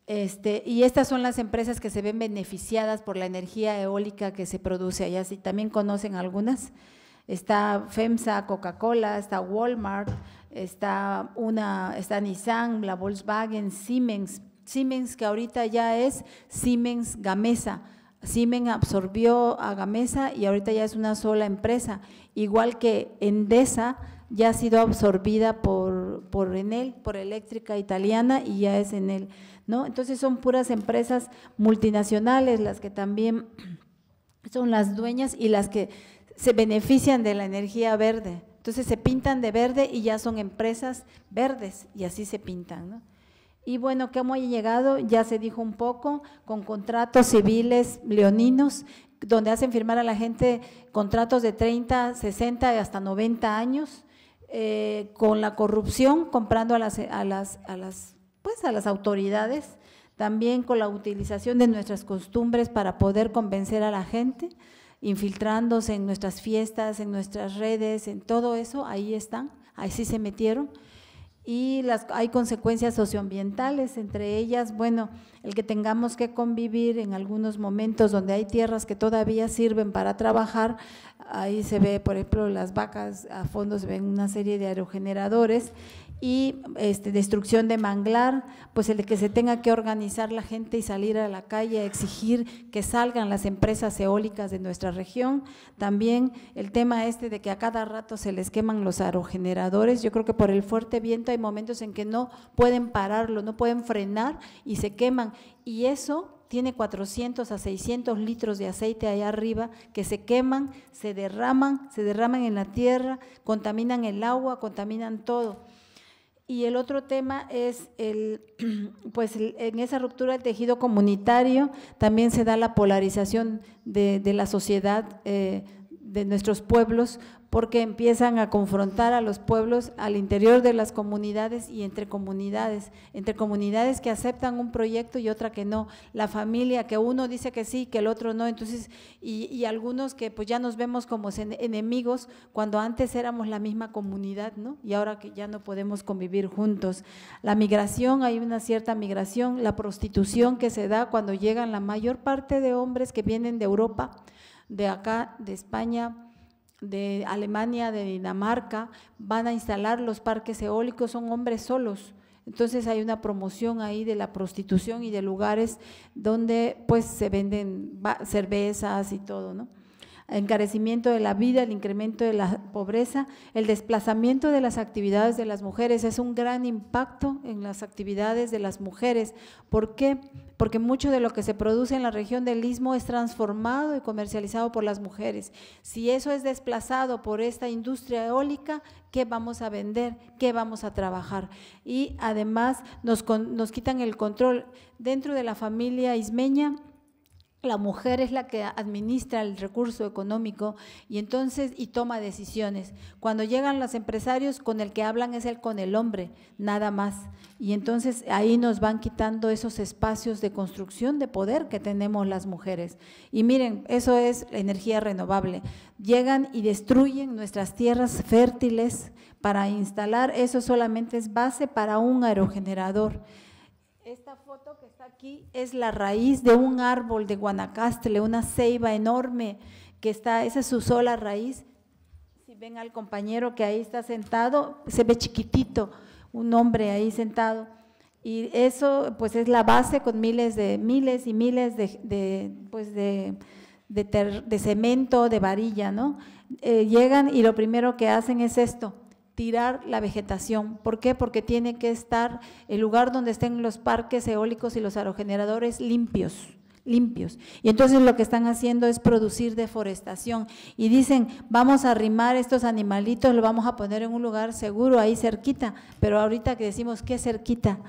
Este, y estas son las empresas que se ven beneficiadas por la energía eólica que se produce allá. Si también conocen algunas, está FEMSA, Coca-Cola, está Walmart, está, una, está Nissan, la Volkswagen, Siemens. Siemens que ahorita ya es Siemens Gamesa. Siemens absorbió a Gamesa y ahorita ya es una sola empresa, igual que Endesa ya ha sido absorbida por, por Enel, por Eléctrica Italiana y ya es Enel, ¿no? Entonces son puras empresas multinacionales las que también son las dueñas y las que se benefician de la energía verde, entonces se pintan de verde y ya son empresas verdes y así se pintan. Y bueno, ¿qué hemos llegado? Ya se dijo un poco, con contratos civiles leoninos, donde hacen firmar a la gente contratos de 30, 60 y hasta 90 años, eh, con la corrupción, comprando a las, a las, a las, pues, a las autoridades, también con la utilización de nuestras costumbres para poder convencer a la gente infiltrándose en nuestras fiestas, en nuestras redes, en todo eso, ahí están, ahí sí se metieron. Y hay consecuencias socioambientales, entre ellas, bueno, el que tengamos que convivir en algunos momentos donde hay tierras que todavía sirven para trabajar, ahí se ve, por ejemplo, las vacas a fondo, se ven una serie de aerogeneradores y este, destrucción de manglar, pues el de que se tenga que organizar la gente y salir a la calle a exigir que salgan las empresas eólicas de nuestra región, también el tema este de que a cada rato se les queman los aerogeneradores, yo creo que por el fuerte viento hay momentos en que no pueden pararlo, no pueden frenar y se queman, y eso tiene 400 a 600 litros de aceite allá arriba que se queman, se derraman, se derraman en la tierra, contaminan el agua, contaminan todo. Y el otro tema es, el, pues en esa ruptura del tejido comunitario también se da la polarización de, la sociedad eh, de nuestros pueblos porque empiezan a confrontar a los pueblos al interior de las comunidades y entre comunidades, entre comunidades que aceptan un proyecto y otra que no, la familia que uno dice que sí, que el otro no, entonces, y, y algunos que pues ya nos vemos como enemigos cuando antes éramos la misma comunidad, ¿no? Y ahora que ya no podemos convivir juntos. La migración, hay una cierta migración, la prostitución que se da cuando llegan la mayor parte de hombres que vienen de Europa, de acá, de España, de Alemania, de Dinamarca, van a instalar los parques eólicos, son hombres solos. Entonces hay una promoción ahí de la prostitución y de lugares donde pues se venden cervezas y todo, ¿no? encarecimiento de la vida, el incremento de la pobreza, el desplazamiento de las actividades de las mujeres. Es un gran impacto en las actividades de las mujeres. ¿Por qué? Porque mucho de lo que se produce en la región del Istmo es transformado y comercializado por las mujeres. Si eso es desplazado por esta industria eólica, ¿qué vamos a vender? ¿Qué vamos a trabajar? Y además nos, nos quitan el control. Dentro de la familia ismeña, la mujer es la que administra el recurso económico y entonces y toma decisiones. Cuando llegan los empresarios con el que hablan es el con el hombre, nada más. Y entonces ahí nos van quitando esos espacios de construcción de poder que tenemos las mujeres. Y miren, eso es energía renovable. Llegan y destruyen nuestras tierras fértiles para instalar, eso solamente es base para un aerogenerador. Esta foto que aquí es la raíz de un árbol de Guanacastre, una ceiba enorme que está, esa es su sola raíz. Si ven al compañero que ahí está sentado, se ve chiquitito, un hombre ahí sentado. Y eso pues es la base con miles de miles y miles de, pues de, de, cemento, de varilla, ¿no? Eh, llegan y lo primero que hacen es esto, tirar la vegetación. ¿Por qué? Porque tiene que estar el lugar donde estén los parques eólicos y los aerogeneradores limpios limpios. Y entonces lo que están haciendo es producir deforestación. Y dicen, vamos a arrimar estos animalitos, lo vamos a poner en un lugar seguro, ahí cerquita. Pero ahorita que decimos, ¿qué cerquita?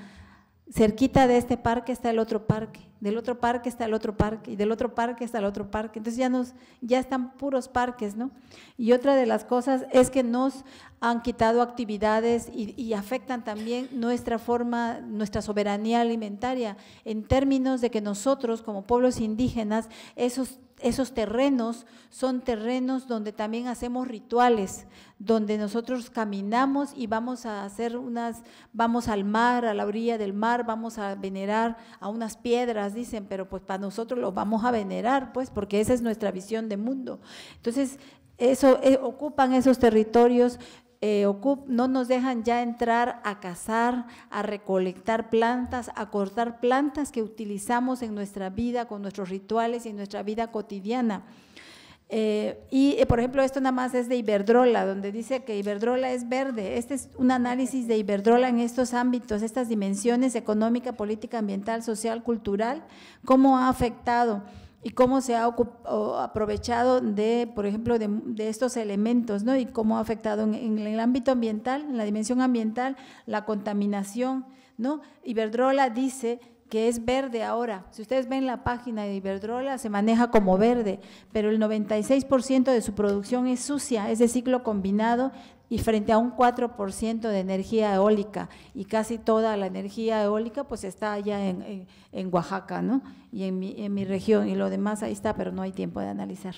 cerquita de este parque está el otro parque, del otro parque está el otro parque, y del otro parque está el otro parque. Entonces ya, nos, ya están puros parques, ¿no? Y otra de las cosas es que nos han quitado actividades y, y afectan también nuestra forma, nuestra soberanía alimentaria, en términos de que nosotros como pueblos indígenas, esos esos terrenos son terrenos donde también hacemos rituales, donde nosotros caminamos y vamos a hacer unas, vamos al mar, a la orilla del mar, vamos a venerar a unas piedras, dicen, pero pues para nosotros lo vamos a venerar, pues, porque esa es nuestra visión de mundo. Entonces, eso, eh, ocupan esos territorios eh, no nos dejan ya entrar a cazar, a recolectar plantas, a cortar plantas que utilizamos en nuestra vida, con nuestros rituales y en nuestra vida cotidiana. Eh, y, eh, por ejemplo, esto nada más es de Iberdrola, donde dice que Iberdrola es verde. Este es un análisis de Iberdrola en estos ámbitos, estas dimensiones económica, política, ambiental, social, cultural, cómo ha afectado y cómo se ha aprovechado de, por ejemplo, de, estos elementos, ¿no? Y cómo ha afectado en, el ámbito ambiental, en la dimensión ambiental, la contaminación, ¿no? Iberdrola dice que es verde ahora. Si ustedes ven la página de Iberdrola, se maneja como verde, pero el 96% de su producción es sucia, es de ciclo combinado, y frente a un 4% de energía eólica y casi toda la energía eólica pues está allá en, en, Oaxaca ¿no? y en mi, en mi, región y lo demás ahí está pero no hay tiempo de analizar.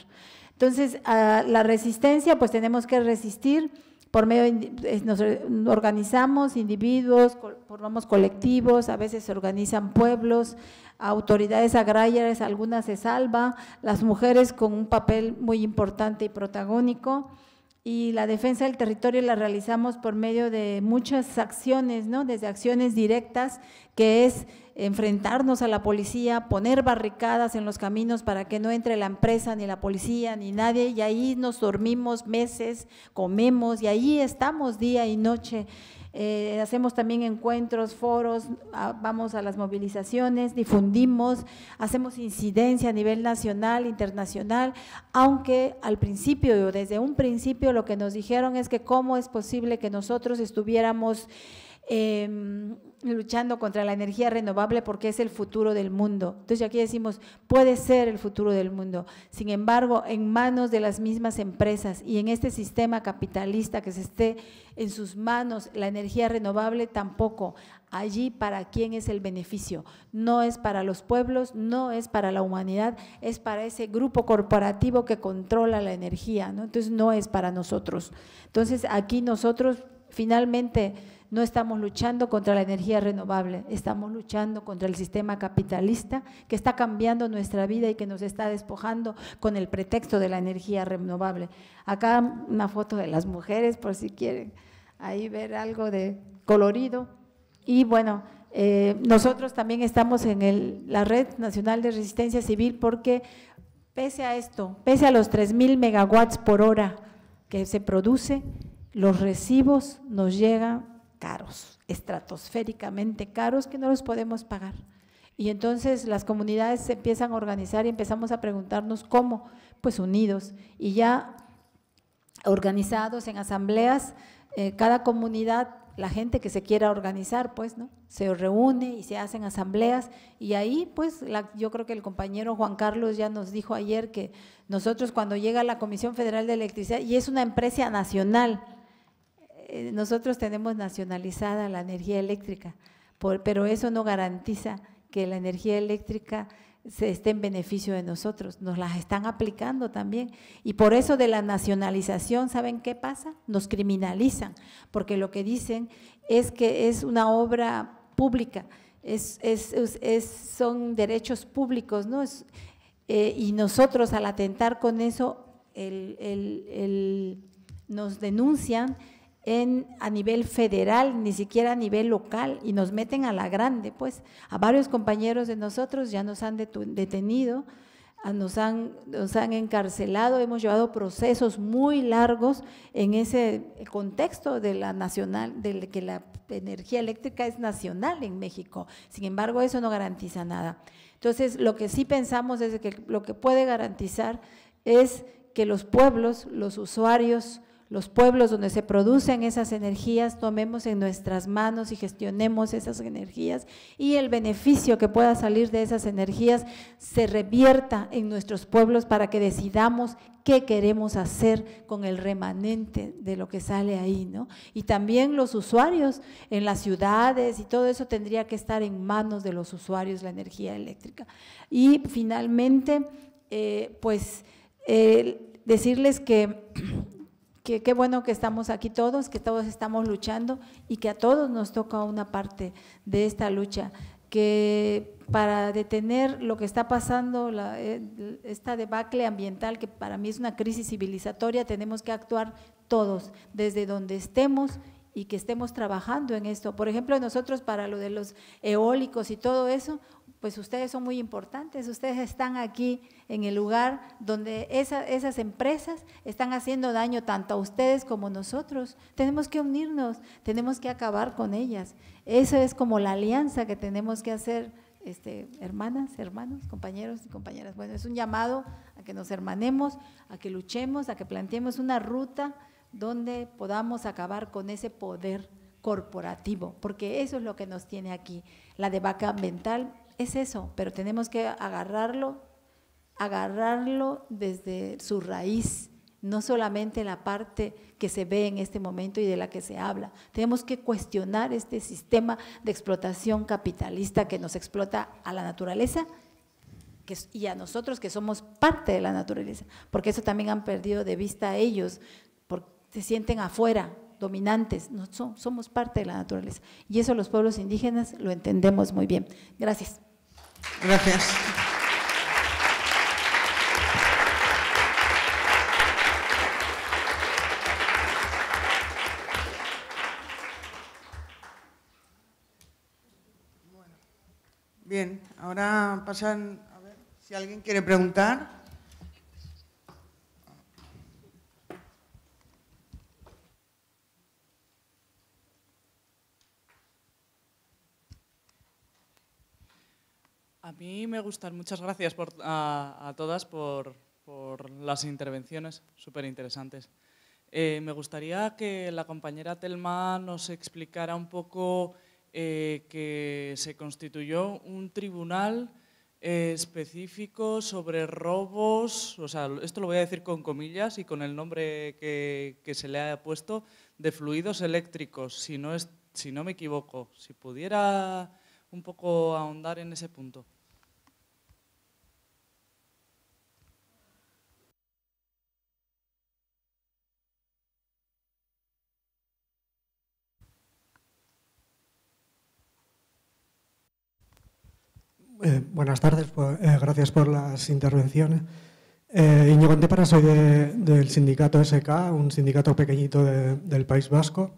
Entonces ah, la resistencia pues tenemos que resistir por medio eh, nos organizamos individuos, formamos colectivos, a veces se organizan pueblos, autoridades agrarias, algunas se salva, las mujeres con un papel muy importante y protagónico y la defensa del territorio la realizamos por medio de muchas acciones, ¿no? desde acciones directas, que es enfrentarnos a la policía, poner barricadas en los caminos para que no entre la empresa, ni la policía, ni nadie, y ahí nos dormimos meses, comemos, y ahí estamos día y noche eh, hacemos también encuentros, foros, ah, vamos a las movilizaciones, difundimos, hacemos incidencia a nivel nacional, internacional, aunque al principio, o desde un principio, lo que nos dijeron es que cómo es posible que nosotros estuviéramos... Em, luchando contra la energía renovable porque es el futuro del mundo. Entonces aquí decimos, puede ser el futuro del mundo. Sin embargo, en manos de las mismas empresas y en este sistema capitalista que se esté en sus manos la energía renovable, tampoco. Allí para quién es el beneficio. No es para los pueblos, no es para la humanidad, es para ese grupo corporativo que controla la energía. Entonces no es para nosotros. Entonces aquí nosotros finalmente no estamos luchando contra la energía renovable, estamos luchando contra el sistema capitalista que está cambiando nuestra vida y que nos está despojando con el pretexto de la energía renovable. Acá una foto de las mujeres por si quieren ahí ver algo de colorido. Y bueno, eh, nosotros también estamos en la Red Nacional de Resistencia Civil porque pese a esto, pese a los 3.000 megawatts por hora que se produce, los recibos nos llegan caros, estratosféricamente caros que no los podemos pagar. Y entonces las comunidades se empiezan a organizar y empezamos a preguntarnos cómo, pues unidos y ya organizados en asambleas, eh, cada comunidad, la gente que se quiera organizar, pues, ¿no? Se reúne y se hacen asambleas y ahí, pues, yo creo que el compañero Juan Carlos ya nos dijo ayer que nosotros cuando llega la Comisión Federal de Electricidad, y es una empresa nacional, eh, nosotros tenemos nacionalizada la energía eléctrica, pero eso no garantiza que la energía eléctrica se esté en beneficio de nosotros. Nos las están aplicando también. Y por eso de la nacionalización, ¿saben qué pasa? Nos criminalizan, porque lo que dicen es que es una obra pública, son derechos públicos, ¿no? Eh, y nosotros al atentar con eso, nos denuncian a nivel federal, ni siquiera a nivel local, y nos meten a la grande, pues a varios compañeros de nosotros ya nos han detenido, nos han, nos han encarcelado, hemos llevado procesos muy largos en ese contexto de la nacional, de que la energía eléctrica es nacional en México. Sin embargo, eso no garantiza nada. Entonces, lo que sí pensamos es que lo que puede garantizar es que los pueblos, los usuarios, los pueblos donde se producen esas energías, tomemos en nuestras manos y gestionemos esas energías y el beneficio que pueda salir de esas energías se revierta en nuestros pueblos para que decidamos qué queremos hacer con el remanente de lo que sale ahí, ¿no? Y también los usuarios en las ciudades y todo eso tendría que estar en manos de los usuarios la energía eléctrica. Y finalmente, eh, pues decirles que que qué bueno que estamos aquí todos, que todos estamos luchando y que a todos nos toca una parte de esta lucha, que para detener lo que está pasando, eh, esta debacle ambiental, que para mí es una crisis civilizatoria, tenemos que actuar todos, desde donde estemos y que estemos trabajando en esto. Por ejemplo, nosotros para lo de los eólicos y todo eso, pues ustedes son muy importantes, ustedes están aquí en el lugar donde esas empresas están haciendo daño tanto a ustedes como a nosotros. Tenemos que unirnos, tenemos que acabar con ellas. Esa es como la alianza que tenemos que hacer, este, hermanas, hermanos, compañeros y compañeras. Bueno, es un llamado a que nos hermanemos, a que luchemos, a que planteemos una ruta donde podamos acabar con ese poder corporativo, porque eso es lo que nos tiene aquí. La debacle ambiental es eso, pero tenemos que agarrarlo, agarrarlo desde su raíz, no solamente la parte que se ve en este momento y de la que se habla. Tenemos que cuestionar este sistema de explotación capitalista que nos explota a la naturaleza y a nosotros que somos parte de la naturaleza, porque eso también han perdido de vista a ellos, porque se sienten afuera, dominantes, no, somos parte de la naturaleza. Y eso los pueblos indígenas lo entendemos muy bien. Gracias. Gracias. Bien, ahora pasan a ver si alguien quiere preguntar. A mí me gustan. Muchas gracias a, todas por, las intervenciones súper interesantes. Eh, me gustaría que la compañera Telma nos explicara un poco eh, que se constituyó un tribunal eh, específico sobre robos, o sea, esto lo voy a decir con comillas y con el nombre que, que se le ha puesto, de fluidos eléctricos, si no, es, si no me equivoco. Si pudiera un poco ahondar en ese punto. Eh, buenas tardes, pues, eh, gracias por las intervenciones. Eh, Iñigo Antepara, soy del sindicato SK, un sindicato pequeñito del País Vasco.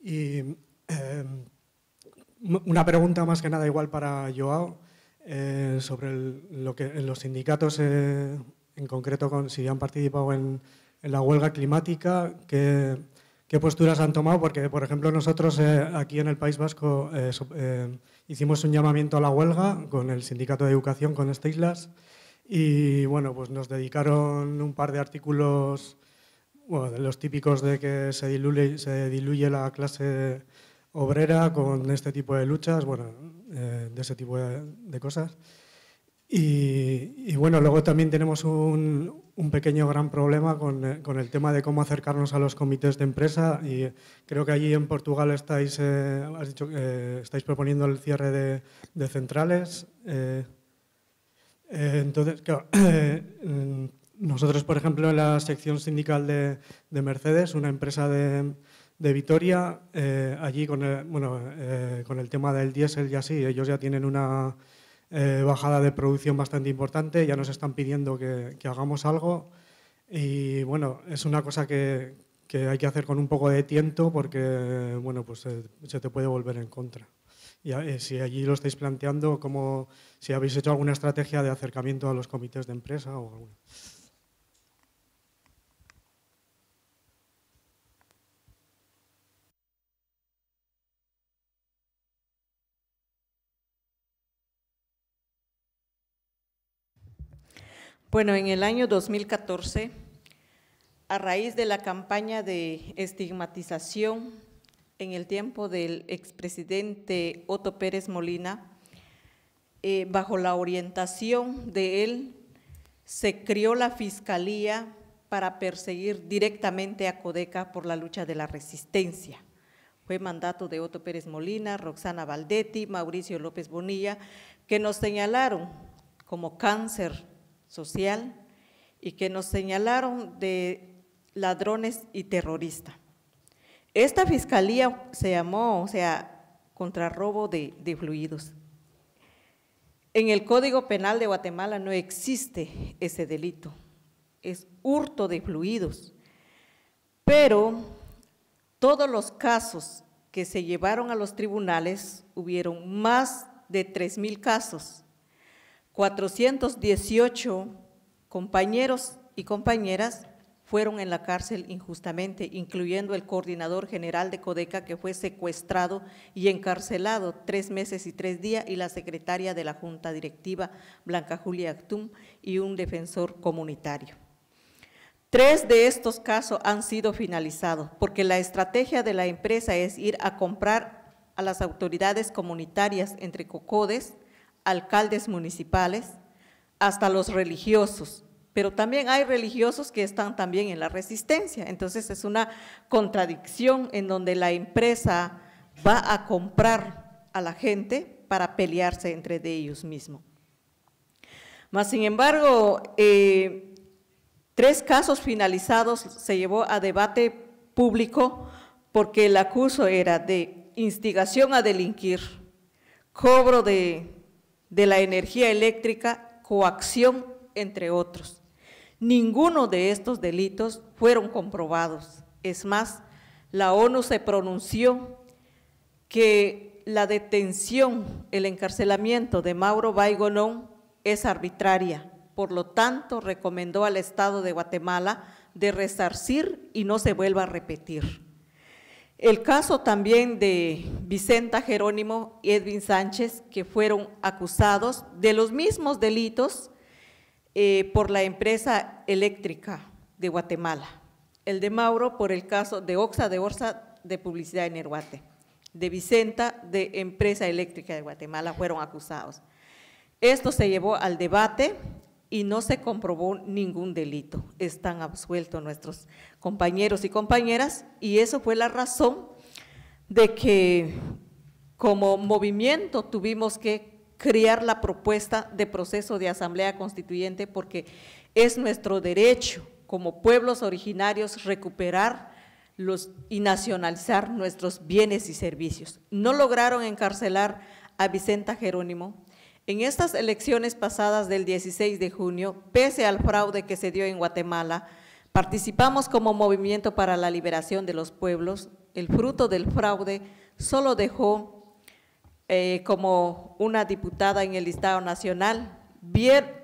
Y em, una pregunta más que nada igual para Joao eh, sobre lo que los sindicatos, en concreto si han participado en, la huelga climática, qué, qué posturas han tomado, porque por ejemplo nosotros aquí en el País Vasco hicimos un llamamiento a la huelga con el Sindicato de Educación, con estas Islas, y bueno, pues nos dedicaron un par de artículos, de los típicos de que se diluye, se diluye la clase obrera con este tipo de luchas, bueno, eh, de ese tipo de cosas. Y, bueno, luego también tenemos un, pequeño gran problema eh, con, el tema de cómo acercarnos a los comités de empresa. Y creo que allí en Portugal estáis, eh, has dicho, eh, estáis proponiendo el cierre de, centrales. entonces, claro, nosotros, por ejemplo, en la sección sindical de, Mercedes, una empresa de, Vitoria, allí con el, bueno, con el tema del diésel y así, ellos ya tienen una eh, bajada de producción bastante importante, ya nos están pidiendo que, hagamos algo y bueno, es una cosa que, hay que hacer con un poco de tiento porque bueno, pues eh, se te puede volver en contra. Y eh, si allí lo estáis planteando, como si habéis hecho alguna estrategia de acercamiento a los comités de empresa o alguna. Bueno, en el año 2014, a raíz de la campaña de estigmatización en el tiempo del expresidente Otto Pérez Molina, eh, bajo la orientación de él, se crió la Fiscalía para perseguir directamente a Codeca por la lucha de la resistencia. Fue mandato de Otto Pérez Molina, Roxana Valdetti, Mauricio López Bonilla, que nos señalaron como cáncer social y que nos señalaron de ladrones y terroristas. Esta fiscalía se llamó, o sea, contra robo de, de fluidos. En el Código Penal de Guatemala no existe ese delito, es hurto de fluidos. Pero todos los casos que se llevaron a los tribunales, hubieron más de 3.000 casos 418 compañeros y compañeras fueron en la cárcel injustamente, incluyendo el coordinador general de Codeca que fue secuestrado y encarcelado tres meses y tres días, y la secretaria de la Junta Directiva, Blanca Julia Actum, y un defensor comunitario. Tres de estos casos han sido finalizados, porque la estrategia de la empresa es ir a comprar a las autoridades comunitarias entre COCODES, alcaldes municipales, hasta los religiosos, pero también hay religiosos que están también en la resistencia. Entonces es una contradicción en donde la empresa va a comprar a la gente para pelearse entre ellos mismos. más sin embargo, eh, tres casos finalizados se llevó a debate público porque el acuso era de instigación a delinquir, cobro de de la energía eléctrica, coacción, entre otros. Ninguno de estos delitos fueron comprobados. Es más, la ONU se pronunció que la detención, el encarcelamiento de Mauro Baigonón es arbitraria. Por lo tanto, recomendó al Estado de Guatemala de resarcir y no se vuelva a repetir. El caso también de Vicenta Jerónimo y Edwin Sánchez, que fueron acusados de los mismos delitos eh, por la empresa eléctrica de Guatemala. El de Mauro por el caso de Oxa de Orsa de publicidad en Erguate. De Vicenta de empresa eléctrica de Guatemala fueron acusados. Esto se llevó al debate y no se comprobó ningún delito. Están absueltos nuestros compañeros y compañeras y eso fue la razón de que como movimiento tuvimos que crear la propuesta de proceso de asamblea constituyente porque es nuestro derecho como pueblos originarios recuperar los, y nacionalizar nuestros bienes y servicios. No lograron encarcelar a Vicenta Jerónimo, en estas elecciones pasadas del 16 de junio, pese al fraude que se dio en Guatemala, participamos como Movimiento para la Liberación de los Pueblos. El fruto del fraude solo dejó eh, como una diputada en el listado nacional.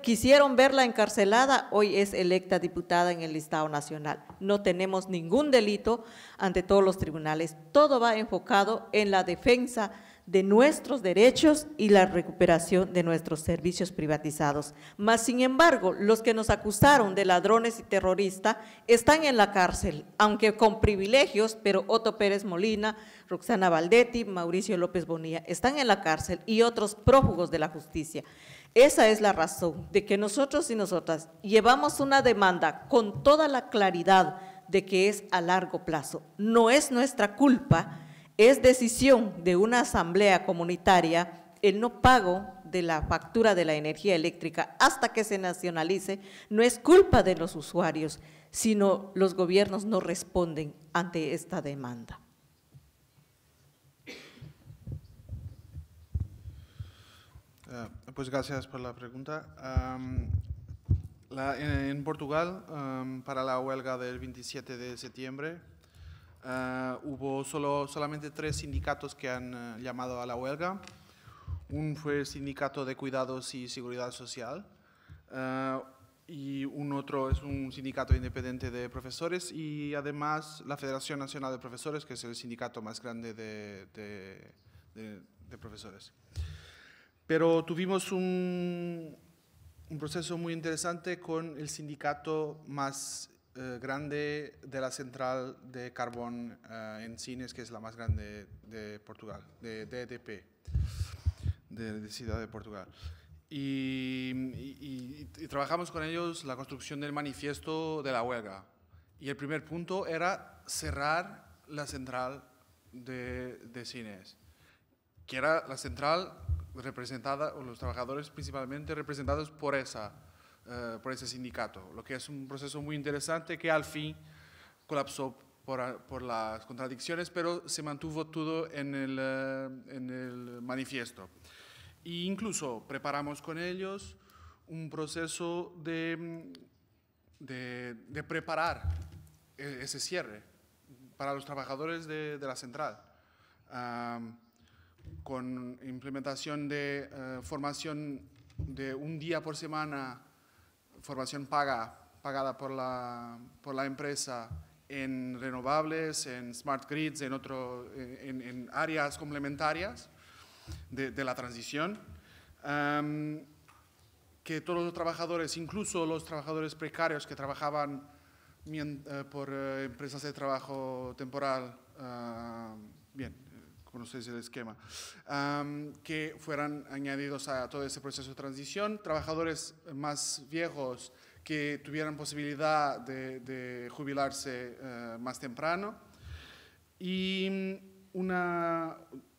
quisieron verla encarcelada, hoy es electa diputada en el listado nacional. No tenemos ningún delito ante todos los tribunales. Todo va enfocado en la defensa de nuestros derechos y la recuperación de nuestros servicios privatizados. Mas, sin embargo, los que nos acusaron de ladrones y terroristas están en la cárcel, aunque con privilegios, pero Otto Pérez Molina, Roxana Baldetti, Mauricio López Bonilla, están en la cárcel y otros prófugos de la justicia. Esa es la razón de que nosotros y nosotras llevamos una demanda con toda la claridad de que es a largo plazo. No es nuestra culpa es decisión de una asamblea comunitaria el no pago de la factura de la energía eléctrica hasta que se nacionalice no es culpa de los usuarios, sino los gobiernos no responden ante esta demanda. Ah, pues gracias por la pregunta. en, Portugal, para la huelga del 27 de septiembre, eh, hubo solo, solamente tres sindicatos que han eh, llamado a la huelga. Un fue el Sindicato de Cuidados y Seguridad Social eh, y un otro es un sindicato independiente de profesores y además la Federación Nacional de Profesores, que es el sindicato más grande de, profesores. Pero tuvimos un, un proceso muy interesante con el sindicato más eh, grande de la central de carbón eh, en Cines, que es la más grande de Portugal, de, DTP, e de, Ciudad de Portugal. Y, trabajamos con ellos la construcción del manifiesto de la huelga. Y el primer punto era cerrar la central de, Cines, que era la central representada, o los trabajadores principalmente representados por esa eh, por ese sindicato, lo que es un proceso muy interesante que al fin colapsó por, las contradicciones, pero se mantuvo todo en el, eh, en el manifiesto. E incluso preparamos con ellos un proceso de, de, preparar e, ese cierre para los trabajadores de, la central. con implementación de eh, formación de un día por semana formación paga, pagada por la, por la empresa en renovables, en smart grids, en, otro, eh, en, áreas complementarias de, la transición. que todos los trabajadores, incluso los trabajadores precarios que trabajaban eh, por eh, empresas de trabajo temporal, ah, bien, conocéis el esquema, que fueran añadidos a todo ese proceso de transición, trabajadores más viejos que tuvieran posibilidad de, jubilarse eh, más temprano y una,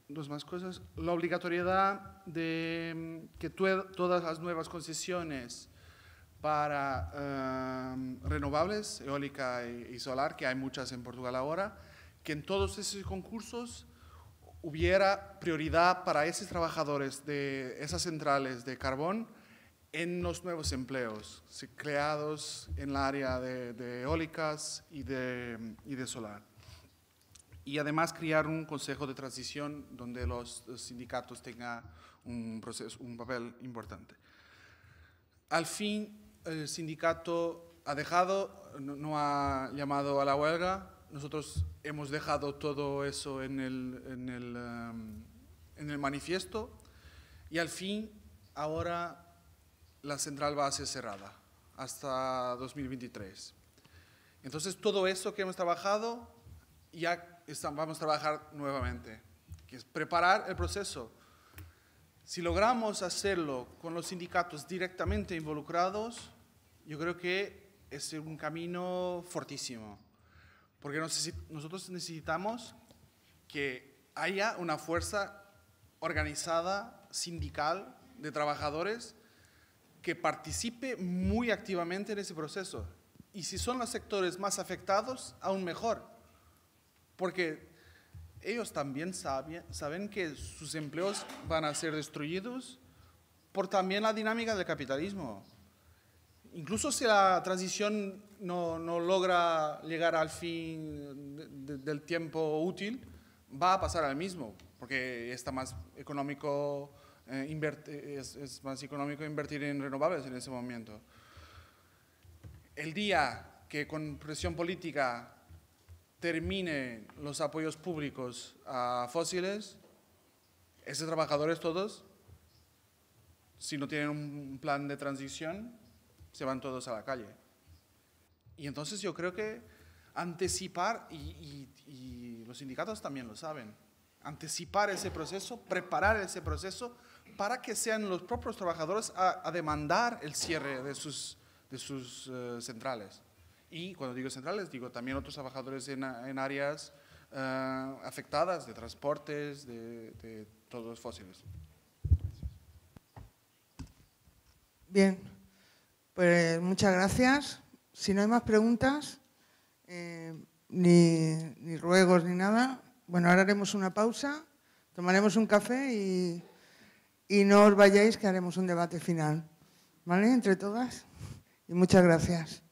dos más cosas, la obligatoriedad de que todas las nuevas concesiones para renovables, eólica y solar, que hay muchas en Portugal ahora, que en todos esos concursos hubiera prioridad para esos trabajadores de esas centrales de carbón en los nuevos empleos creados en el área de, eólicas y de, y de, solar. Y además crear un consejo de transición donde los sindicatos tengan un, proceso, un papel importante. Al fin, el sindicato ha dejado, no ha llamado a la huelga, nosotros hemos dejado todo eso en el, en el, em, en el manifiesto y al fin ahora la central va a ser cerrada hasta 2023. Entonces todo eso que hemos trabajado ya vamos a trabajar nuevamente, que es preparar el proceso. Si logramos hacerlo con los sindicatos directamente involucrados, yo creo que es un camino fortísimo. Porque nosotros necesitamos que haya una fuerza organizada, sindical, de trabajadores que participe muy activamente en ese proceso. Y si son los sectores más afectados, aún mejor. Porque ellos también saben que sus empleos van a ser destruidos por también la dinámica del capitalismo incluso si la transición no, logra llegar al fin del tiempo útil, va a pasar al mismo, porque está más económico, eh, es, es más económico invertir en renovables en ese momento. El día que con presión política terminen los apoyos públicos a fósiles, esos trabajadores todos, si no tienen un plan de transición, se van todos a la calle. Y entonces yo creo que anticipar, y, los sindicatos también lo saben, anticipar ese proceso, preparar ese proceso para que sean los propios trabajadores a, demandar el cierre de sus, de sus eh, centrales. Y cuando digo centrales, digo también otros trabajadores en, en áreas eh, afectadas de transportes, de, de todos los fósiles. Bien, pues muchas gracias. Si no hay más preguntas, eh, ni, ruegos ni nada, bueno, ahora haremos una pausa, tomaremos un café y, no os vayáis que haremos un debate final. ¿Vale? Entre todas. Y muchas gracias.